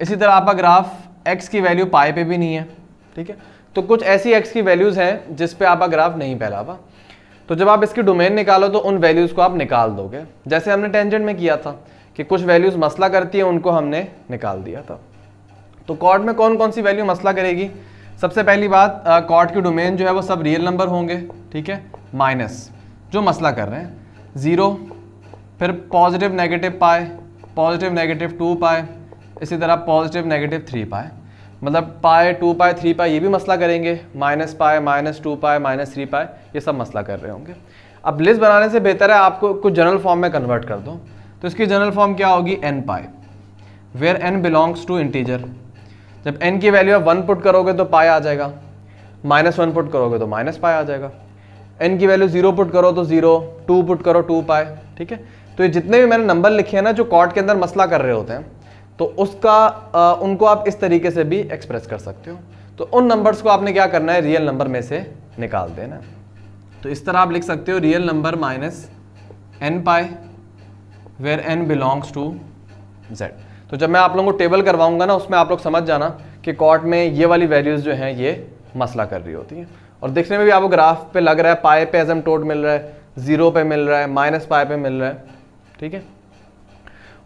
S1: इसी तरह आपका ग्राफ एक्स की वैल्यू पाए पे भी नहीं है ठीक है तो कुछ ऐसी एक्स की वैल्यूज़ हैं जिस पर आपका ग्राफ नहीं फैला हुआ तो जब आप इसकी डोमेन निकालो तो उन वैल्यूज़ को आप निकाल दोगे जैसे हमने टेंजेंट में किया था कि कुछ वैल्यूज़ मसला करती हैं उनको हमने निकाल दिया था तो कॉर्ड में कौन कौन सी वैल्यू मसला करेगी सबसे पहली बात कॉर्ड की डोमेन जो है वो सब रियल नंबर होंगे ठीक है माइनस जो मसला कर रहे हैं ज़ीरो फिर positive negative pi positive negative two pi इसी तरह पॉजिटिव नेगेटिव थ्री पाए मतलब पाए टू पाए थ्री पाए ये भी मसला करेंगे minus pi minus two pi minus three pi ये सब मसला कर रहे होंगे अब लिस्ट बनाने से बेहतर है आपको कुछ जनरल फॉर्म में कन्वर्ट कर दो तो इसकी जनरल फॉर्म क्या होगी n pi where n belongs to integer जब एन की वैल्यू आप वन पुट करोगे तो पाई आ जाएगा माइनस वन पुट करोगे तो माइनस पाई आ जाएगा एन की वैल्यू जीरो पुट करो तो जीरो टू पुट करो टू पाए ठीक है तो ये जितने भी मैंने नंबर लिखे हैं ना जो कॉर्ड के अंदर मसला कर रहे होते हैं तो उसका आ, उनको आप इस तरीके से भी एक्सप्रेस कर सकते हो तो उन नंबर्स को आपने क्या करना है रियल नंबर में से निकाल देना तो इस तरह आप लिख सकते हो real number minus n pi where n belongs to Z तो जब मैं आप लोगों को टेबल करवाऊंगा ना उसमें आप लोग समझ जाना कि कॉट में ये वाली वैल्यूज़ जो हैं ये मसला कर रही होती हैं और देखने में भी आपको ग्राफ पे लग रहा है पाए पे एजम टोट मिल रहा है ज़ीरो पे मिल रहा है माइनस पाए पे मिल रहा है ठीक है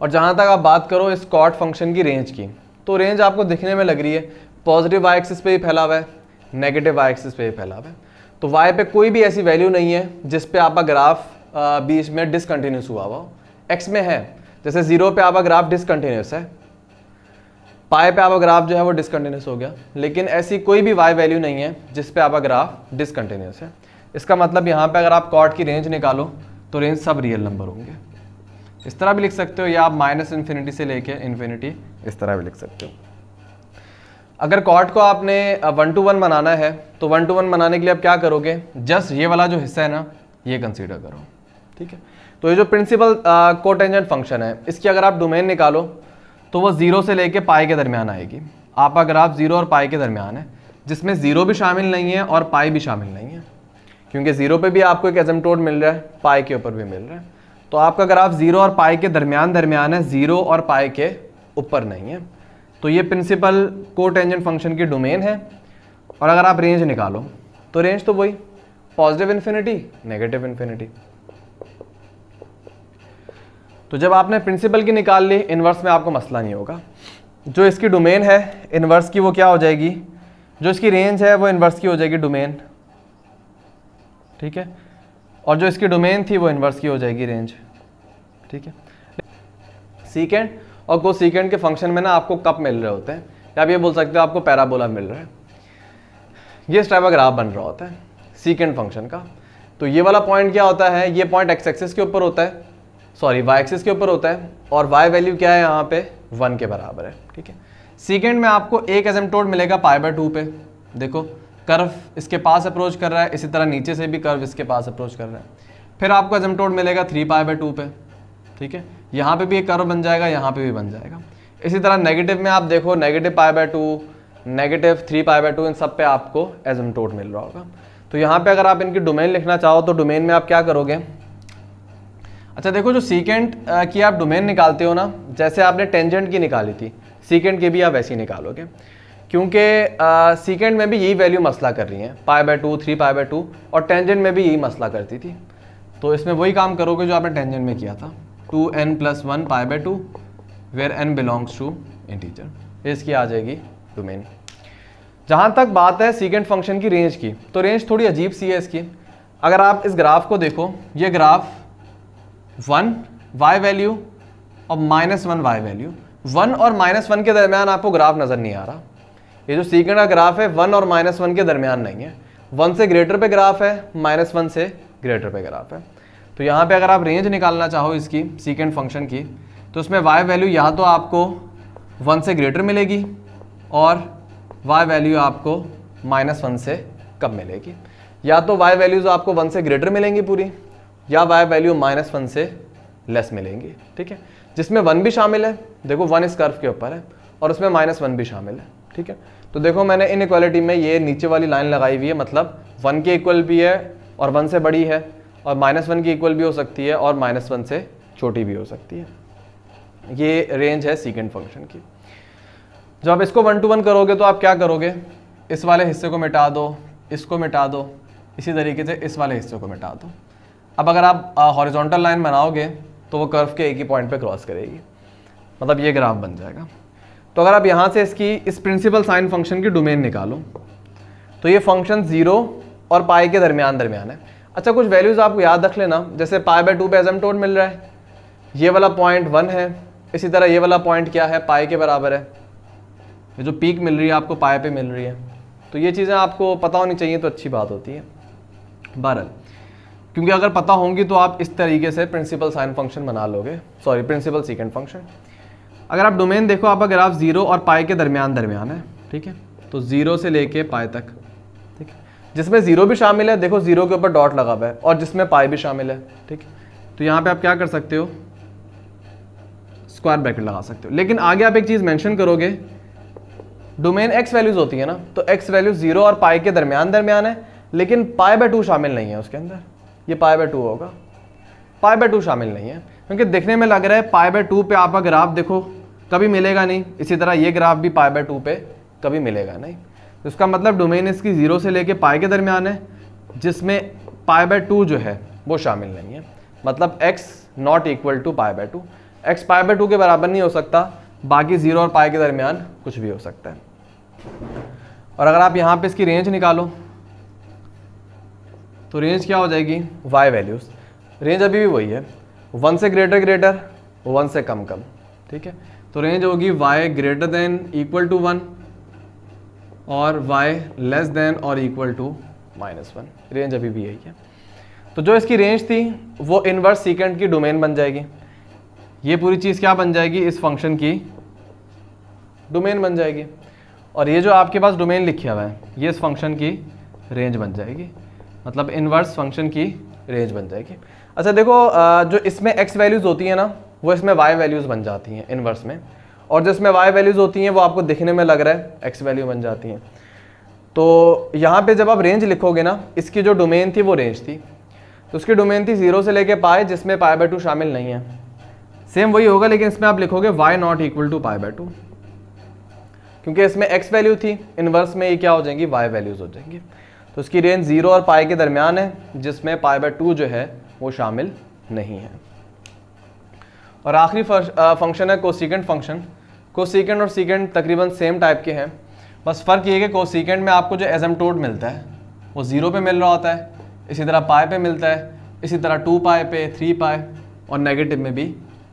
S1: और जहाँ तक आप बात करो इस कॉट फंक्शन की रेंज की तो रेंज आपको दिखने में लग रही है पॉजिटिव वाई एक्सिस पे ही फैला हुआ है नेगेटिव वाई एक्सिस पे ही फैला हुआ है तो वाई पे कोई भी ऐसी वैल्यू नहीं है जिस पे आपका ग्राफ बीच में डिसकंटिन्यूस हुआ हुआ हो एक्स में है जैसे जीरो पे आपका ग्राफ डिसकंटिन्यूस है पाए पे आपका ग्राफ जो है वो डिसकंटिन्यूस हो गया लेकिन ऐसी कोई भी वाई वैल्यू नहीं है जिस पे आपका ग्राफ डिसकंटिन्यूस है इसका मतलब यहाँ पे अगर आप कॉर्ड की रेंज निकालो तो रेंज सब रियल नंबर होंगे इस तरह भी लिख सकते हो या आप माइनस इन्फिनिटी से लेके इन्फिनिटी इस तरह भी लिख सकते हो अगर कॉट को आपने वन टू वन बनाना है तो वन टू वन बनाने के लिए आप क्या करोगे जस्ट ये वाला जो हिस्सा है ना ये कंसिडर करो ठीक है तो ये जो प्रिंसिपल कोटेंजेंट फंक्शन है इसकी अगर आप डोमेन निकालो तो वो ज़ीरो से लेके पाई के दरमियान आएगी आपका ग्राफ ज़ीरो और पाई के दरमियान है जिसमें ज़ीरो भी शामिल नहीं है और पाई भी शामिल नहीं है क्योंकि ज़ीरो पे भी आपको एक एजमटोड मिल रहा है पाई के ऊपर भी मिल रहा है तो आपका ग्राफ ज़ीरो और पाई के दरमियान दरमियान है ज़ीरो और पाई के ऊपर नहीं है तो ये प्रिंसिपल कोटेंजेंट फंक्शन की डोमेन है और अगर आप रेंज निकालो तो रेंज तो वही पॉजिटिव इन्फिनिटी नेगेटिव इन्फिनिटी तो जब आपने प्रिंसिपल की निकाल ली इन्वर्स में आपको मसला नहीं होगा जो इसकी डोमेन है इन्वर्स की वो क्या हो जाएगी जो इसकी रेंज है वो इन्वर्स की हो जाएगी डोमेन ठीक है और जो इसकी डोमेन थी वो इन्वर्स की हो जाएगी रेंज ठीक है सीकेंड और को सीकेंड के फंक्शन में ना आपको कप मिल रहे होते हैं या आप ये बोल सकते हो आपको पैराबोला मिल रहा है ये इस टाइप ग्राफ बन रहा होता है सीकेंड फंक्शन का तो ये वाला पॉइंट क्या होता है ये पॉइंट एक्स एक्सेस के ऊपर होता है सॉरी वाई एक्सिस के ऊपर होता है और वाई वैल्यू क्या है यहाँ पे वन के बराबर है ठीक है सीकेंड में आपको एक एजेंटोड मिलेगा पाई बाय टू पे देखो कर्व इसके पास अप्रोच कर रहा है इसी तरह नीचे से भी कर्व इसके पास अप्रोच कर रहा है फिर आपको एजमटोड मिलेगा थ्री पाई बाय टू पे ठीक है यहाँ पे भी एक कर्व बन जाएगा यहाँ पे भी बन जाएगा इसी तरह नेगेटिव में आप देखो negative pi by two negative three pi by two इन सब पे आपको टोड मिल रहा होगा तो यहाँ पे अगर आप इनकी डोमेन लिखना चाहो तो डोमेन में आप क्या करोगे अच्छा देखो जो सीकेंट की आप डोमेन निकालते हो ना जैसे आपने टेंजेंट की निकाली थी सीकेंट की भी आप वैसी निकालोगे क्योंकि सीकेंट में भी यही वैल्यू मसला कर रही हैं pi by two three pi by two और टेंजेंट में भी यही मसला करती थी तो इसमें वही काम करोगे जो आपने टेंजेंट में किया था two n plus one pi by two where n belongs to integer इसकी आ जाएगी डोमेन जहाँ तक बात है सीकेंट फंक्शन की रेंज की तो रेंज थोड़ी अजीब सी है इसकी अगर आप इस ग्राफ को देखो ये ग्राफ वन वाई वैल्यू और minus one y value one और माइनस वन के दरमियान आपको ग्राफ नज़र नहीं आ रहा ये जो सीकेंड का ग्राफ है वन और माइनस वन के दरमियान नहीं है वन से ग्रेटर पे ग्राफ है माइनस वन से ग्रेटर पे ग्राफ है तो यहाँ पे अगर आप रेंज निकालना चाहो इसकी सीकेंड फंक्शन की तो उसमें वाई वैल्यू या तो आपको वन से ग्रेटर मिलेगी और वाई वैल्यू आपको माइनस वन से कम मिलेगी या तो वाई वैल्यूज़ आपको वन से ग्रेटर मिलेंगी पूरी या वाई वैल्यू माइनस वन से लेस मिलेंगी ठीक है जिसमें वन भी शामिल है देखो वन इस कर्व के ऊपर है और उसमें माइनस वन भी शामिल है ठीक है तो देखो मैंने इन इक्वालिटी में ये नीचे वाली लाइन लगाई हुई है मतलब वन के इक्वल भी है और वन से बड़ी है और माइनस वन की इक्वल भी हो सकती है और माइनस वन से छोटी भी हो सकती है ये रेंज है सीकेंड फंक्शन की जब आप इसको वन टू वन करोगे तो आप क्या करोगे इस वाले हिस्से को मिटा दो इसको मिटा दो इसी तरीके से इस वाले हिस्से को मिटा दो अब अगर आप हॉरिजॉन्टल लाइन बनाओगे तो वो कर्व के एक ही पॉइंट पे क्रॉस करेगी मतलब ये ग्राफ बन जाएगा तो अगर आप यहाँ से इसकी इस प्रिंसिपल साइन फंक्शन की डोमेन निकालो तो ये फंक्शन ज़ीरो और पाई के दरमियान दरमियान है अच्छा कुछ वैल्यूज़ आपको याद रख लेना जैसे पाई बाई टू पे एजम टोट मिल रहा है ये वाला पॉइंट वन है इसी तरह ये वाला पॉइंट क्या है पाए के बराबर है ये जो पीक मिल रही है आपको पाए पे मिल रही है तो ये चीज़ें आपको पता होनी चाहिए तो अच्छी बात होती है बहरल क्योंकि अगर पता होंगी तो आप इस तरीके से प्रिंसिपल साइन फंक्शन बना लोगे सॉरी प्रिंसिपल सीकेंड फंक्शन अगर आप डोमेन देखो आप अगर आप ज़ीरो और पाए के दरमियान दरमियान है ठीक है तो ज़ीरो से लेके पाए तक ठीक है जिसमें ज़ीरो भी शामिल है देखो ज़ीरो के ऊपर डॉट लगा हुआ है और जिसमें पाए भी शामिल है ठीक है तो यहाँ पर आप क्या कर सकते हो स्क्वायर ब्रैकेट लगा सकते हो लेकिन आगे आप एक चीज़ मैंशन करोगे डोमेन एक्स वैल्यूज़ होती है ना तो एक्स वैल्यू ज़ीरो और पाए के दरमियान दरमियान है लेकिन पाए बाय टू शामिल नहीं है उसके अंदर ये पाए बाय टू होगा पाए बाय टू शामिल नहीं है क्योंकि देखने में लग रहा है पाए बाय टू पे आपका ग्राफ देखो कभी मिलेगा नहीं इसी तरह ये ग्राफ भी पाए बाय टू पे कभी मिलेगा नहीं तो इसका मतलब डोमेन इसकी ज़ीरो से लेके पाए के दरमियान है जिसमें पाए बाय टू जो है वो शामिल नहीं है मतलब x not equal to pi by two x pi by two के बराबर नहीं हो सकता बाकी ज़ीरो और पाए के दरमियान कुछ भी हो सकता है और अगर आप यहाँ पे इसकी रेंज निकालो तो रेंज क्या हो जाएगी वाई वैल्यूज़ रेंज अभी भी वही है वन से ग्रेटर ग्रेटर वन से कम कम ठीक है तो रेंज होगी y greater than equal to one और वाई लेस देन और equal to minus one range अभी भी यही है तो जो इसकी रेंज थी वो इनवर्स सीकेंड की डोमेन बन जाएगी ये पूरी चीज़ क्या बन जाएगी इस फंक्शन की डोमेन बन जाएगी और ये जो आपके पास डोमेन लिखा हुआ है ये इस फंक्शन की रेंज बन जाएगी मतलब इनवर्स फंक्शन की रेंज बन जाएगी अच्छा देखो जो इसमें एक्स वैल्यूज़ होती है ना वो इसमें वाई वैल्यूज़ बन जाती हैं इनवर्स में और जिसमें वाई वैल्यूज़ होती हैं वो आपको दिखने में लग रहा है एक्स वैल्यू बन जाती हैं तो यहाँ पे जब आप रेंज लिखोगे ना इसकी जो डोमेन थी वो रेंज थी तो उसकी डोमेन थी जीरो से लेके पाए जिसमें पाए बाय टू शामिल नहीं है सेम वही होगा लेकिन इसमें आप लिखोगे y not equal to pi by two क्योंकि इसमें एक्स वैल्यू थी इनवर्स में ये क्या हो जाएंगी वाई वैल्यूज़ हो जाएंगी तो उसकी रेंज ज़ीरो और पाई के दरमियान है जिसमें पाई बाय टू जो है वो शामिल नहीं है और आखिरी फंक्शन है कोसिकेंट फंक्शन कोसिकेंट और सिकेंड तकरीबन सेम टाइप के हैं बस फ़र्क ये है कि कोसिकेंट में आपको जो एजमटोड मिलता है वो ज़ीरो पे मिल रहा होता है इसी तरह पाए पे मिलता है इसी तरह टू पाए पे थ्री पाए और नेगेटिव में भी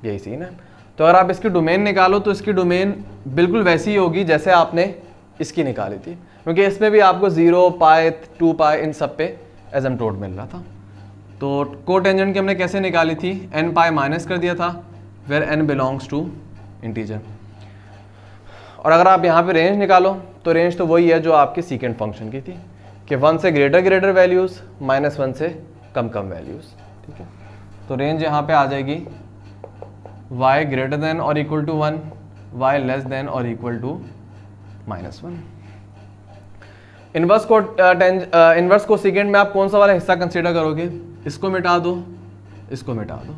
S1: यही सीन है तो अगर आप इसकी डोमेन निकालो तो इसकी डोमेन बिल्कुल वैसी ही होगी जैसे आपने इसकी निकाली थी क्योंकि इसमें भी आपको ज़ीरो पाए टू पाए इन सब पे एज एम टोट मिल रहा था तो कोटेंजेंट की हमने कैसे निकाली थी एन पाए माइनस कर दिया था where n belongs to integer और अगर आप यहाँ पे रेंज निकालो तो रेंज तो वही है जो आपके सीकेंड फंक्शन की थी कि वन से greater greater values minus one से कम कम वैल्यूज़ ठीक है तो रेंज यहाँ पे आ जाएगी y ग्रेटर देन और equal to one y less than और equal to minus one inverse को इन्वर्स को सेकेंड में आप कौन सा वाला हिस्सा कंसीडर करोगे इसको मिटा दो इसको मिटा दो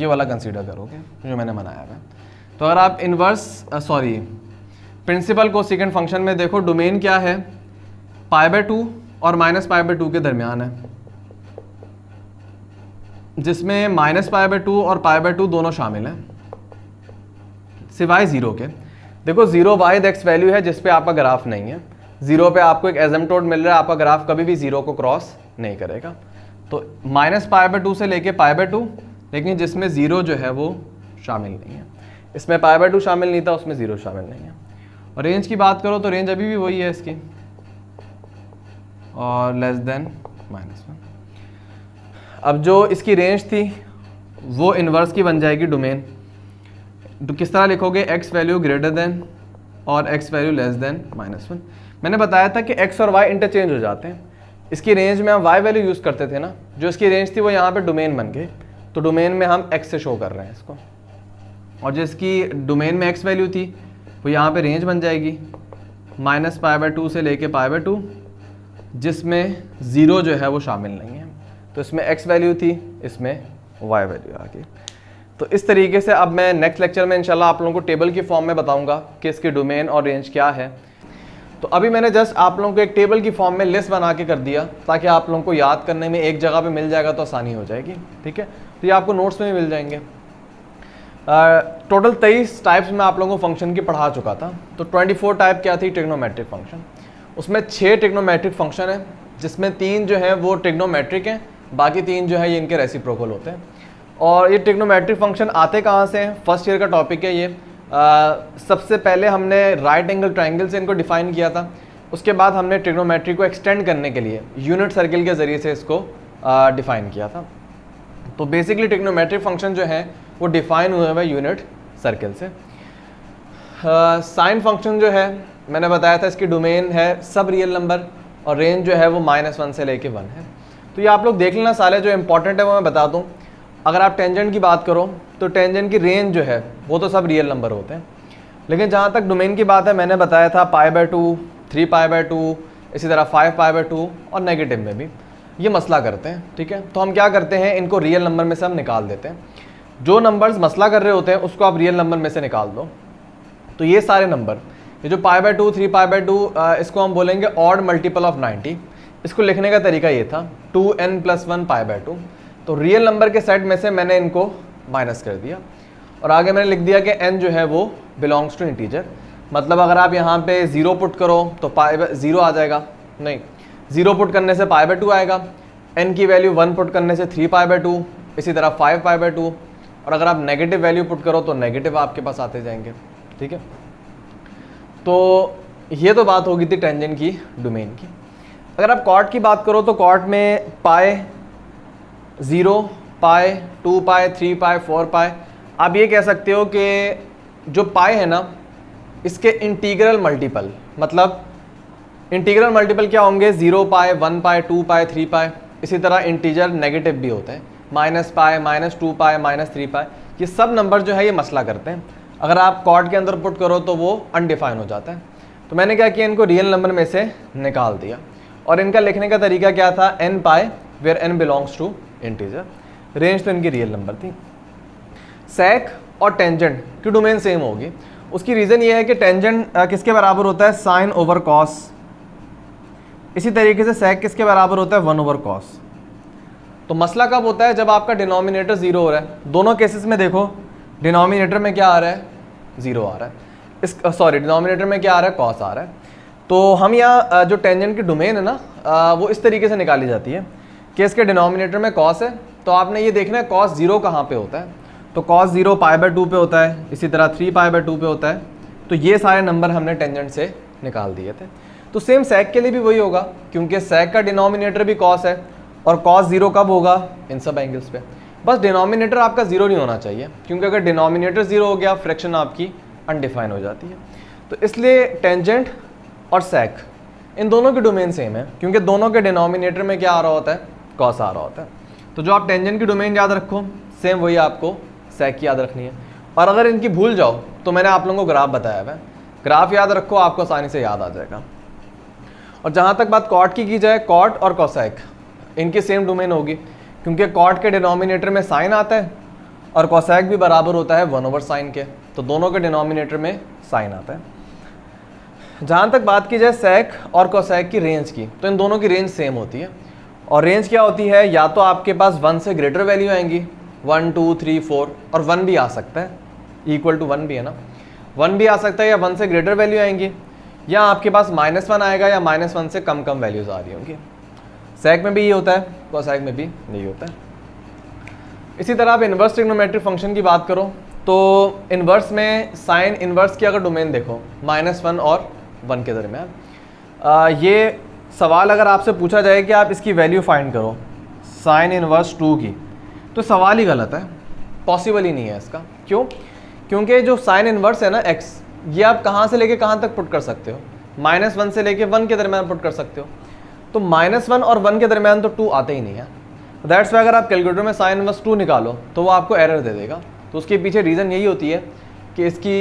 S1: ये वाला कंसीडर करोगे जो मैंने बनाया है तो अगर आप इन्वर्स सॉरी प्रिंसिपल को सेकेंड फंक्शन में देखो डोमेन क्या है पाई बाय टू और माइनस पाई बाय टू के दरमियान है जिसमें माइनस पाई बाय टू और पाई बाय टू दोनों शामिल हैं सिवाय ज़ीरो के देखो ज़ीरो वाइड एक्स वैल्यू है जिसपे आपका ग्राफ नहीं है जीरो पे आपको एक एजमटोड मिल रहा है आपका ग्राफ कभी भी जीरो को क्रॉस नहीं करेगा तो माइनस पाए बाय टू से लेके पाए बाय टू लेकिन जिसमें जीरो जो है वो शामिल नहीं है इसमें पाए बाय टू शामिल नहीं था उसमें जीरो शामिल नहीं है और रेंज की बात करो तो रेंज अभी भी वही है इसकी और लेस देन माइनस वन अब जो इसकी रेंज थी वो इन्वर्स की बन जाएगी डोमेन तो किस तरह लिखोगे एक्स वैल्यू ग्रेटर देन और x value less than minus one मैंने बताया था कि एक्स और वाई इंटरचेंज हो जाते हैं इसकी रेंज में हम वाई वैल्यू यूज़ करते थे ना जो इसकी रेंज थी वो यहाँ पर डोमेन बन गई तो डोमेन में हम एक्स से शो कर रहे हैं इसको और जो इसकी डोमेन में एक्स वैल्यू थी वो यहाँ पे रेंज बन जाएगी माइनस पाए बाय टू से लेके पाए बाय टू जिसमें ज़ीरो जो है वो शामिल नहीं है तो इसमें एक्स वैल्यू थी इसमें वाई वैल्यू आ गई तो इस तरीके से अब मैं नेक्स्ट लेक्चर में इंशाल्लाह आप लोगों को टेबल की फॉर्म में बताऊंगा कि इसकी डोमेन और रेंज क्या है तो अभी मैंने जस्ट आप लोगों को एक टेबल की फॉर्म में लिस्ट बना के कर दिया ताकि आप लोगों को याद करने में एक जगह पे मिल जाएगा तो आसानी हो जाएगी ठीक है तो ये आपको नोट्स में भी मिल जाएंगे टोटल तेईस टाइप्स में आप लोगों को फंक्शन की पढ़ा चुका था तो ट्वेंटी फोर टाइप क्या थी टेक्नोमेट्रिक फंक्शन उसमें छः टेक्नोमेट्रिक फंक्शन है जिसमें तीन जो है वो टेक्नोमेट्रिक हैं बाकी तीन जो है ये इनके रेसिप्रोकल होते हैं और ये टेक्नोमेट्रिक फंक्शन आते कहाँ से हैं फर्स्ट ईयर का टॉपिक है ये सबसे पहले हमने राइट एंगल ट्राइंगल से इनको डिफाइन किया था उसके बाद हमने ट्रिग्नोमेट्री को एक्सटेंड करने के लिए यूनिट सर्किल के ज़रिए से इसको डिफाइन किया था तो बेसिकली ट्रिग्नोमेट्रिक फंक्शन जो हैं वो डिफाइन हुए हुए यूनिट सर्किल से साइन uh, फंक्शन जो है मैंने बताया था इसकी डोमेन है सब रियल नंबर और रेंज जो है वो माइनस वन से लेके वन है तो ये आप लोग देख लेना सारे जो इंपॉर्टेंट है वो मैं बता दूँ अगर आप टेंजेंट की बात करो तो टेंजेंट की रेंज जो है वो तो सब रियल नंबर होते हैं लेकिन जहाँ तक डोमेन की बात है मैंने बताया था pi by two three pi by two इसी तरह फाइव पाए बाय टू और नेगेटिव में भी ये मसला करते हैं ठीक है तो हम क्या करते हैं इनको रियल नंबर में से हम निकाल देते हैं जो नंबर्स मसला कर रहे होते हैं उसको आप रियल नंबर में से निकाल दो तो ये सारे नंबर ये जो pi by two three pi by two इसको हम बोलेंगे ऑड मल्टीपल ऑफ नाइन्टी इसको लिखने का तरीका ये था two n plus one pi by two तो रियल नंबर के सेट में से मैंने इनको माइनस कर दिया और आगे मैंने लिख दिया कि एन जो है वो बिलोंग्स टू इंटीजर मतलब अगर आप यहाँ पे ज़ीरो पुट करो तो पाई ज़ीरो आ जाएगा नहीं ज़ीरो पुट करने से पाई बाई टू आएगा एन की वैल्यू वन पुट करने से थ्री पाई बाई टू इसी तरह फाइव पाई बाई टू और अगर आप नेगेटिव वैल्यू पुट करो तो नेगेटिव आपके पास आते जाएंगे ठीक है तो ये तो बात होगी थी टेंजन की डोमेन की अगर आप कॉट की बात करो तो कॉट में पाए ज़ीरो पाए टू पाए थ्री पाए फोर पाए आप ये कह सकते हो कि जो पाए है ना इसके इंटीग्रल मल्टीपल मतलब इंटीग्रल मल्टीपल क्या होंगे ज़ीरो पाए वन पाए टू पाए थ्री पाए इसी तरह इंटीजर नेगेटिव भी होते हैं minus pi minus two pi minus three pi ये सब नंबर जो है ये मसला करते हैं अगर आप कॉर्ड के अंदर पुट करो तो वो अनडिफाइन हो जाता है तो मैंने क्या किया इनको रियल नंबर में से निकाल दिया और इनका लिखने का तरीका क्या था n pi where n belongs to integer range तो इनकी रियल नंबर थी सेक और टेंजेंट की डोमेन सेम होगी उसकी रीज़न ये है कि टेंजेंट किसके बराबर होता है साइन ओवर कॉस इसी तरीके से सेक किसके बराबर होता है वन ओवर कॉस तो मसला कब होता है जब आपका डिनोमिनेटर ज़ीरो हो रहा है दोनों केसेस में देखो डिनोमिनेटर में क्या आ रहा है ज़ीरो आ रहा है इस सॉरी डिनोमिनेटर में क्या आ रहा है कॉस आ रहा है तो हम यहाँ जो टेंजेंट की डोमेन है ना वो इस तरीके से निकाली जाती है कि इसके डिनोमिनेटर में कॉस है तो आपने ये देखना है कॉस ज़ीरो कहाँ पे होता है तो cos zero pi by two पे होता है इसी तरह थ्री पाई बाय टू पे होता है तो ये सारे नंबर हमने टेंजेंट से निकाल दिए थे तो सेम सैक के लिए भी वही होगा क्योंकि सैक का डिनोमिनेटर भी कॉस है और कॉस ज़ीरो कब होगा इन सब एंगल्स पे बस डिनोमिनेटर आपका ज़ीरो नहीं होना चाहिए क्योंकि अगर डिनोमिनेटर ज़ीरो हो गया फ्रैक्शन आपकी अनडिफाइन हो जाती है तो इसलिए टेंजेंट और सैक इन दोनों के डोमेन सेम है क्योंकि दोनों के डिनोमिनेटर में क्या आ रहा होता है कॉस आ रहा होता है तो जो आप टेंजन की डोमेन याद रखो सेम वही आपको सेक याद रखनी है और अगर इनकी भूल जाओ तो मैंने आप लोगों को ग्राफ बताया हुआ है ग्राफ याद रखो आपको आसानी से याद आ जाएगा और जहाँ तक बात कॉट की की जाए कॉट और कॉसैक इनकी सेम डोमेन होगी क्योंकि कॉट के डिनोमिनेटर में साइन आता है और कॉसैक भी बराबर होता है वन ओवर साइन के तो दोनों के डिनोमिनेटर में साइन आता है जहाँ तक बात की जाए सैक और कॉसैक की रेंज की तो इन दोनों की रेंज सेम होती है और रेंज क्या होती है या तो आपके पास वन से ग्रेटर वैल्यू आएंगी वन टू थ्री फोर और वन भी आ सकता है इक्वल टू वन भी है ना वन भी आ सकता है या वन से ग्रेटर वैल्यू आएंगी या आपके पास माइनस वन आएगा या माइनस वन से कम कम वैल्यूज़ आ रही होंगी सेक में भी ये होता है कोसैक में भी नहीं होता है इसी तरह आप इन्वर्स ट्रिग्नोमेट्रिक फंक्शन की बात करो तो इन्वर्स में साइन इन्वर्स की अगर डोमेन देखो माइनस वन और वन के दरमियान ये सवाल अगर आपसे पूछा जाए कि आप इसकी वैल्यू फाइंड करो साइन इनवर्स टू की तो सवाल ही गलत है पॉसिबल ही नहीं है इसका क्यों क्योंकि जो साइन इनवर्स है ना एक्स ये आप कहाँ से लेके कहाँ तक पुट कर सकते हो माइनस वन से लेके वन के दरमियान पुट कर सकते हो तो माइनस वन और वन के दरमियान तो टू आते ही नहीं है दैट्स वाई अगर आप कैलकुलेटर में साइन इनवर्स टू निकालो तो वो आपको एरर दे देगा तो उसके पीछे रीज़न यही होती है कि इसकी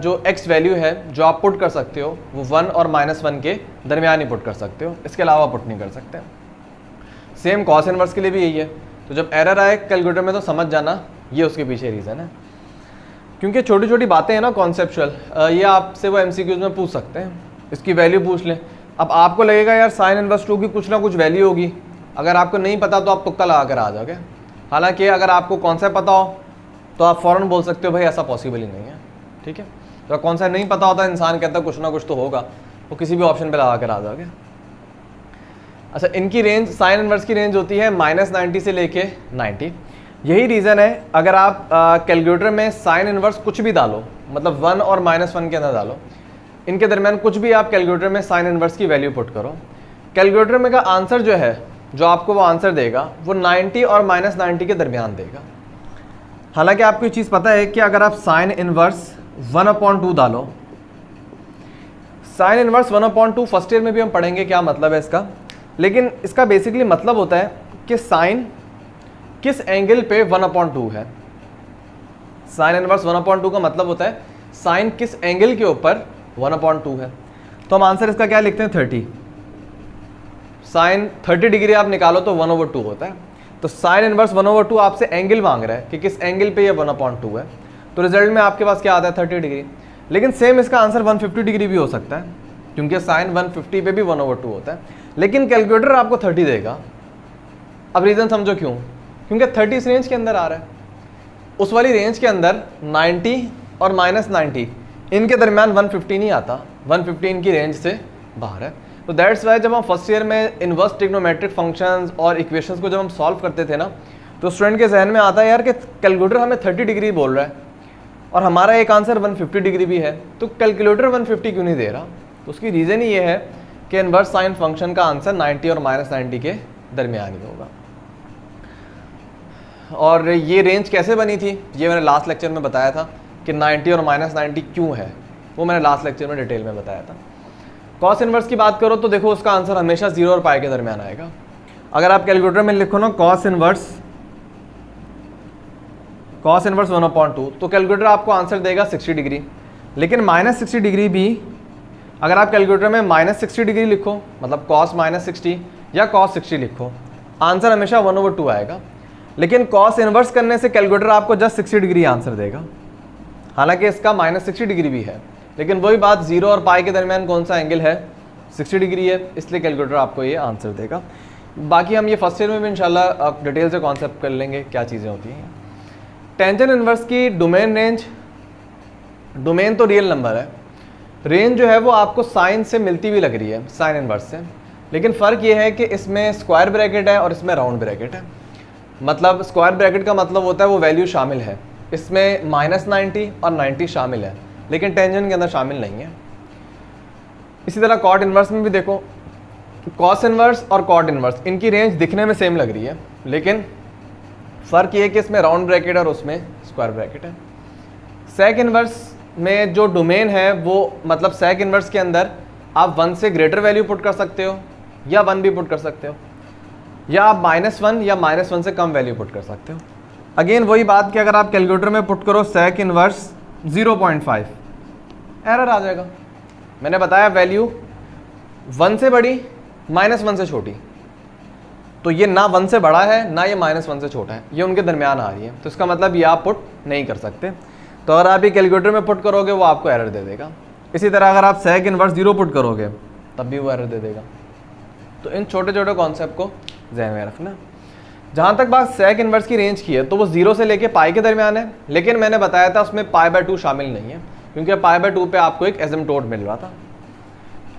S1: जो एक्स वैल्यू है जो आप पुट कर सकते हो वो वन और माइनस वन के दरमियान ही पुट कर सकते हो इसके अलावा पुट नहीं कर सकते सेम कॉस इनवर्स के लिए भी यही है तो जब एरर आए कैलकुलेटर में तो समझ जाना ये उसके पीछे रीज़न है क्योंकि छोटी छोटी बातें हैं ना कॉन्सेप्चुअल ये आपसे वो एम में पूछ सकते हैं इसकी वैल्यू पूछ लें अब आपको लगेगा यार साइन इनवर्स टू की कुछ ना कुछ वैल्यू होगी अगर आपको नहीं पता तो आप तुक्का लगा कर आ जाओगे हालांकि अगर आपको कॉन्सेप्ट पता हो तो आप फ़ौरन बोल सकते हो भाई ऐसा पॉसिबल ही नहीं है ठीक है तो कौन सा नहीं पता होता इंसान कहता कुछ ना कुछ तो होगा वो किसी भी ऑप्शन पे लगा कर आ जाओगे अच्छा इनकी रेंज साइन इनवर्स की रेंज होती है माइनस नाइन्टी से लेके नाइन्टी यही रीज़न है अगर आप कैलकुलेटर में साइन इनवर्स कुछ भी डालो मतलब वन और माइनस वन के अंदर डालो इनके दरमियान कुछ भी आप कैलकुलेटर में साइन इनवर्स की वैल्यू पुट करो कैलकुलेटर में का आंसर जो है जो आपको वो आंसर देगा वो नाइन्टी और माइनस नाइन्टी के दरमियान देगा हालांकि आपको ये चीज़ पता है कि अगर आप sine inverse one upon two डालो sine inverse one upon two first year में भी हम पढ़ेंगे क्या मतलब है इसका लेकिन इसका बेसिकली मतलब होता है कि साइन किस एंगल पे वन अपॉइंट टू है sine inverse one upon two का मतलब होता है साइन किस एंगल के ऊपर वन अपॉइंट टू है तो हम आंसर इसका क्या लिखते हैं थर्टी साइन थर्टी डिग्री आप निकालो तो वन ओवर टू होता है तो sine inverse one over two आपसे एंगल मांग रहा है कि किस एंगल पे ये वन अपॉइंट टू है तो रिजल्ट में आपके पास क्या आता है थर्टी डिग्री लेकिन सेम इसका आंसर वन फिफ्टी डिग्री भी हो सकता है क्योंकि साइन वन फिफ्टी पे भी वन ओवर टू होता है लेकिन कैलकुलेटर आपको थर्टी देगा अब रीज़न समझो क्यों क्योंकि थर्टी इस रेंज के अंदर आ रहा है उस वाली रेंज के अंदर 90 और माइनस नाइन्टी इनके दरमियान 150 नहीं आता 150 इनकी रेंज से बाहर है तो दैट्स वाई जब हम फर्स्ट ईयर में इनवर्स टिग्नोमेट्रिक फंक्शंस और इक्वेशंस को जब हम सॉल्व करते थे ना तो स्टूडेंट के जहन में आता है यार कि कैलकुलेटर हमें 30 डिग्री बोल रहा है और हमारा एक आंसर 150 डिग्री भी है तो कैलकुलेटर 150 क्यों नहीं दे रहा तो उसकी रीज़न ये है कि इन्वर्स साइन फंक्शन का आंसर 90 और माइनस नाइन्टी के दरमियान ही होगा और ये रेंज कैसे बनी थी ये मैंने लास्ट लेक्चर में बताया था कि 90 और माइनस नाइन्टी क्यों है वो मैंने लास्ट लेक्चर में डिटेल में बताया था कॉस इन्वर्स की बात करो तो देखो उसका आंसर हमेशा जीरो और पाए के दरमियान आएगा अगर आप कैलकुलेटर में लिखो ना cos inverse cos inverse one upon two तो कैलकुलेटर आपको आंसर देगा सिक्सटी डिग्री लेकिन माइनस सिक्सटी डिग्री भी अगर आप कैलकुलेटर में माइनस सिक्सटी डिग्री लिखो मतलब कॉस माइनस सिक्सटी या कॉस सिक्सटी लिखो आंसर हमेशा वन ओवर टू आएगा लेकिन कॉस इन्वर्स करने से कैलकुलेटर आपको जस्ट सिक्सटी डिग्री आंसर देगा हालांकि इसका माइनस सिक्सटी डिग्री भी है लेकिन वही बात जीरो और पाई के दरमियान कौन सा एंगल है सिक्सटी डिग्री है इसलिए कैलकुलेटर आपको ये आंसर देगा बाकी हम ये फर्स्ट ईयर में भी इंशाल्लाह डिटेल से कॉन्सेप्ट कर लेंगे क्या चीज़ें होती हैं टेंजन इन्वर्स की डोमेन रेंज डोमेन तो रियल नंबर है रेंज जो है वो आपको साइन से मिलती हुई लग रही है साइन इनवर्स से लेकिन फ़र्क ये है कि इसमें स्क्वायर ब्रैकेट है और इसमें राउंड ब्रैकेट है मतलब स्क्वायर ब्रैकेट का मतलब होता है वो वैल्यू शामिल है इसमें माइनस नाइन्टी और नाइन्टी शामिल है लेकिन टेंजन के अंदर शामिल नहीं है इसी तरह कॉट इन्वर्स में भी देखो कॉस इन्वर्स और कॉट इन्वर्स इनकी रेंज दिखने में सेम लग रही है लेकिन फ़र्क ये कि इसमें राउंड ब्रैकेट और उसमें स्क्वायर ब्रैकेट है सेक इनवर्स में जो डोमेन है वो मतलब सेक इनवर्स के अंदर आप वन से ग्रेटर वैल्यू पुट कर सकते हो या वन भी पुट कर सकते हो या आप माइनस वन या माइनस वन से कम वैल्यू पुट कर सकते हो अगेन वही बात कि अगर आप कैलकुलेटर में पुट करो सेक पॉइंट 0.5 एरर आ जाएगा मैंने बताया वैल्यू वन से बड़ी माइनस वन से छोटी तो ये ना वन से बड़ा है ना ये माइनस वन से छोटा है ये उनके दरमियान आ रही है तो इसका मतलब ये आप पुट नहीं कर सकते तो अगर आप ये कैलकुलेटर में पुट करोगे वो आपको एरर दे देगा इसी तरह अगर आप सेक इनवर्स जीरो पुट करोगे तब भी वो एरर दे देगा तो इन छोटे छोटे कॉन्सेप्ट को जहन में रखना जहाँ तक बात सेक इन्वर्स की रेंज की है तो वो जीरो से लेके पाई के दरमियान है लेकिन मैंने बताया था उसमें पाई बाय टू शामिल नहीं है क्योंकि पाई बाय टू पर आपको एक एजम मिल रहा था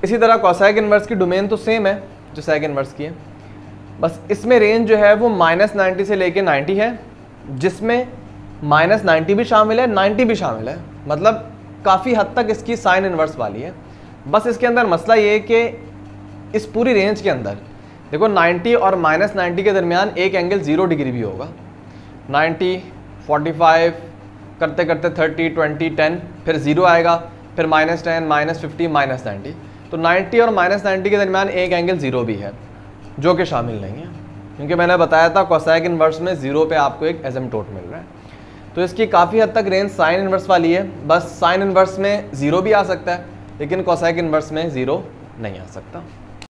S1: इसी तरह सेक इन्वर्स की डोमेन तो सेम है जो सेक इन्वर्स की है बस इसमें रेंज जो है वो माइनस नाइन्टी से लेके नाइन्टी है जिसमें माइनस नाइन्टी भी शामिल है नाइन्टी भी शामिल है मतलब काफ़ी हद तक इसकी साइन इन्वर्स वाली है बस इसके अंदर मसला ये है कि इस पूरी रेंज के अंदर देखो नाइन्टी और माइनस नाइन्टी के दरमियान एक एंगल ज़ीरो डिग्री भी होगा नाइन्टी फोर्टी फाइव करते करते थर्टी ट्वेंटी टेन फिर ज़ीरो आएगा फिर minus ten minus fifty minus ninety तो नाइन्टी और माइनस नाइन्टी के दरमियान एक एंगल ज़ीरो भी है जो कि शामिल नहीं है क्योंकि मैंने बताया था कोसाइक इन्वर्स में ज़ीरो पे आपको एक टोट मिल रहा है तो इसकी काफ़ी हद तक रेंज साइन इन्वर्स वाली है बस साइन इन्वर्स में ज़ीरो भी आ सकता है लेकिन कोसाइक इन्वर्स में ज़ीरो नहीं आ सकता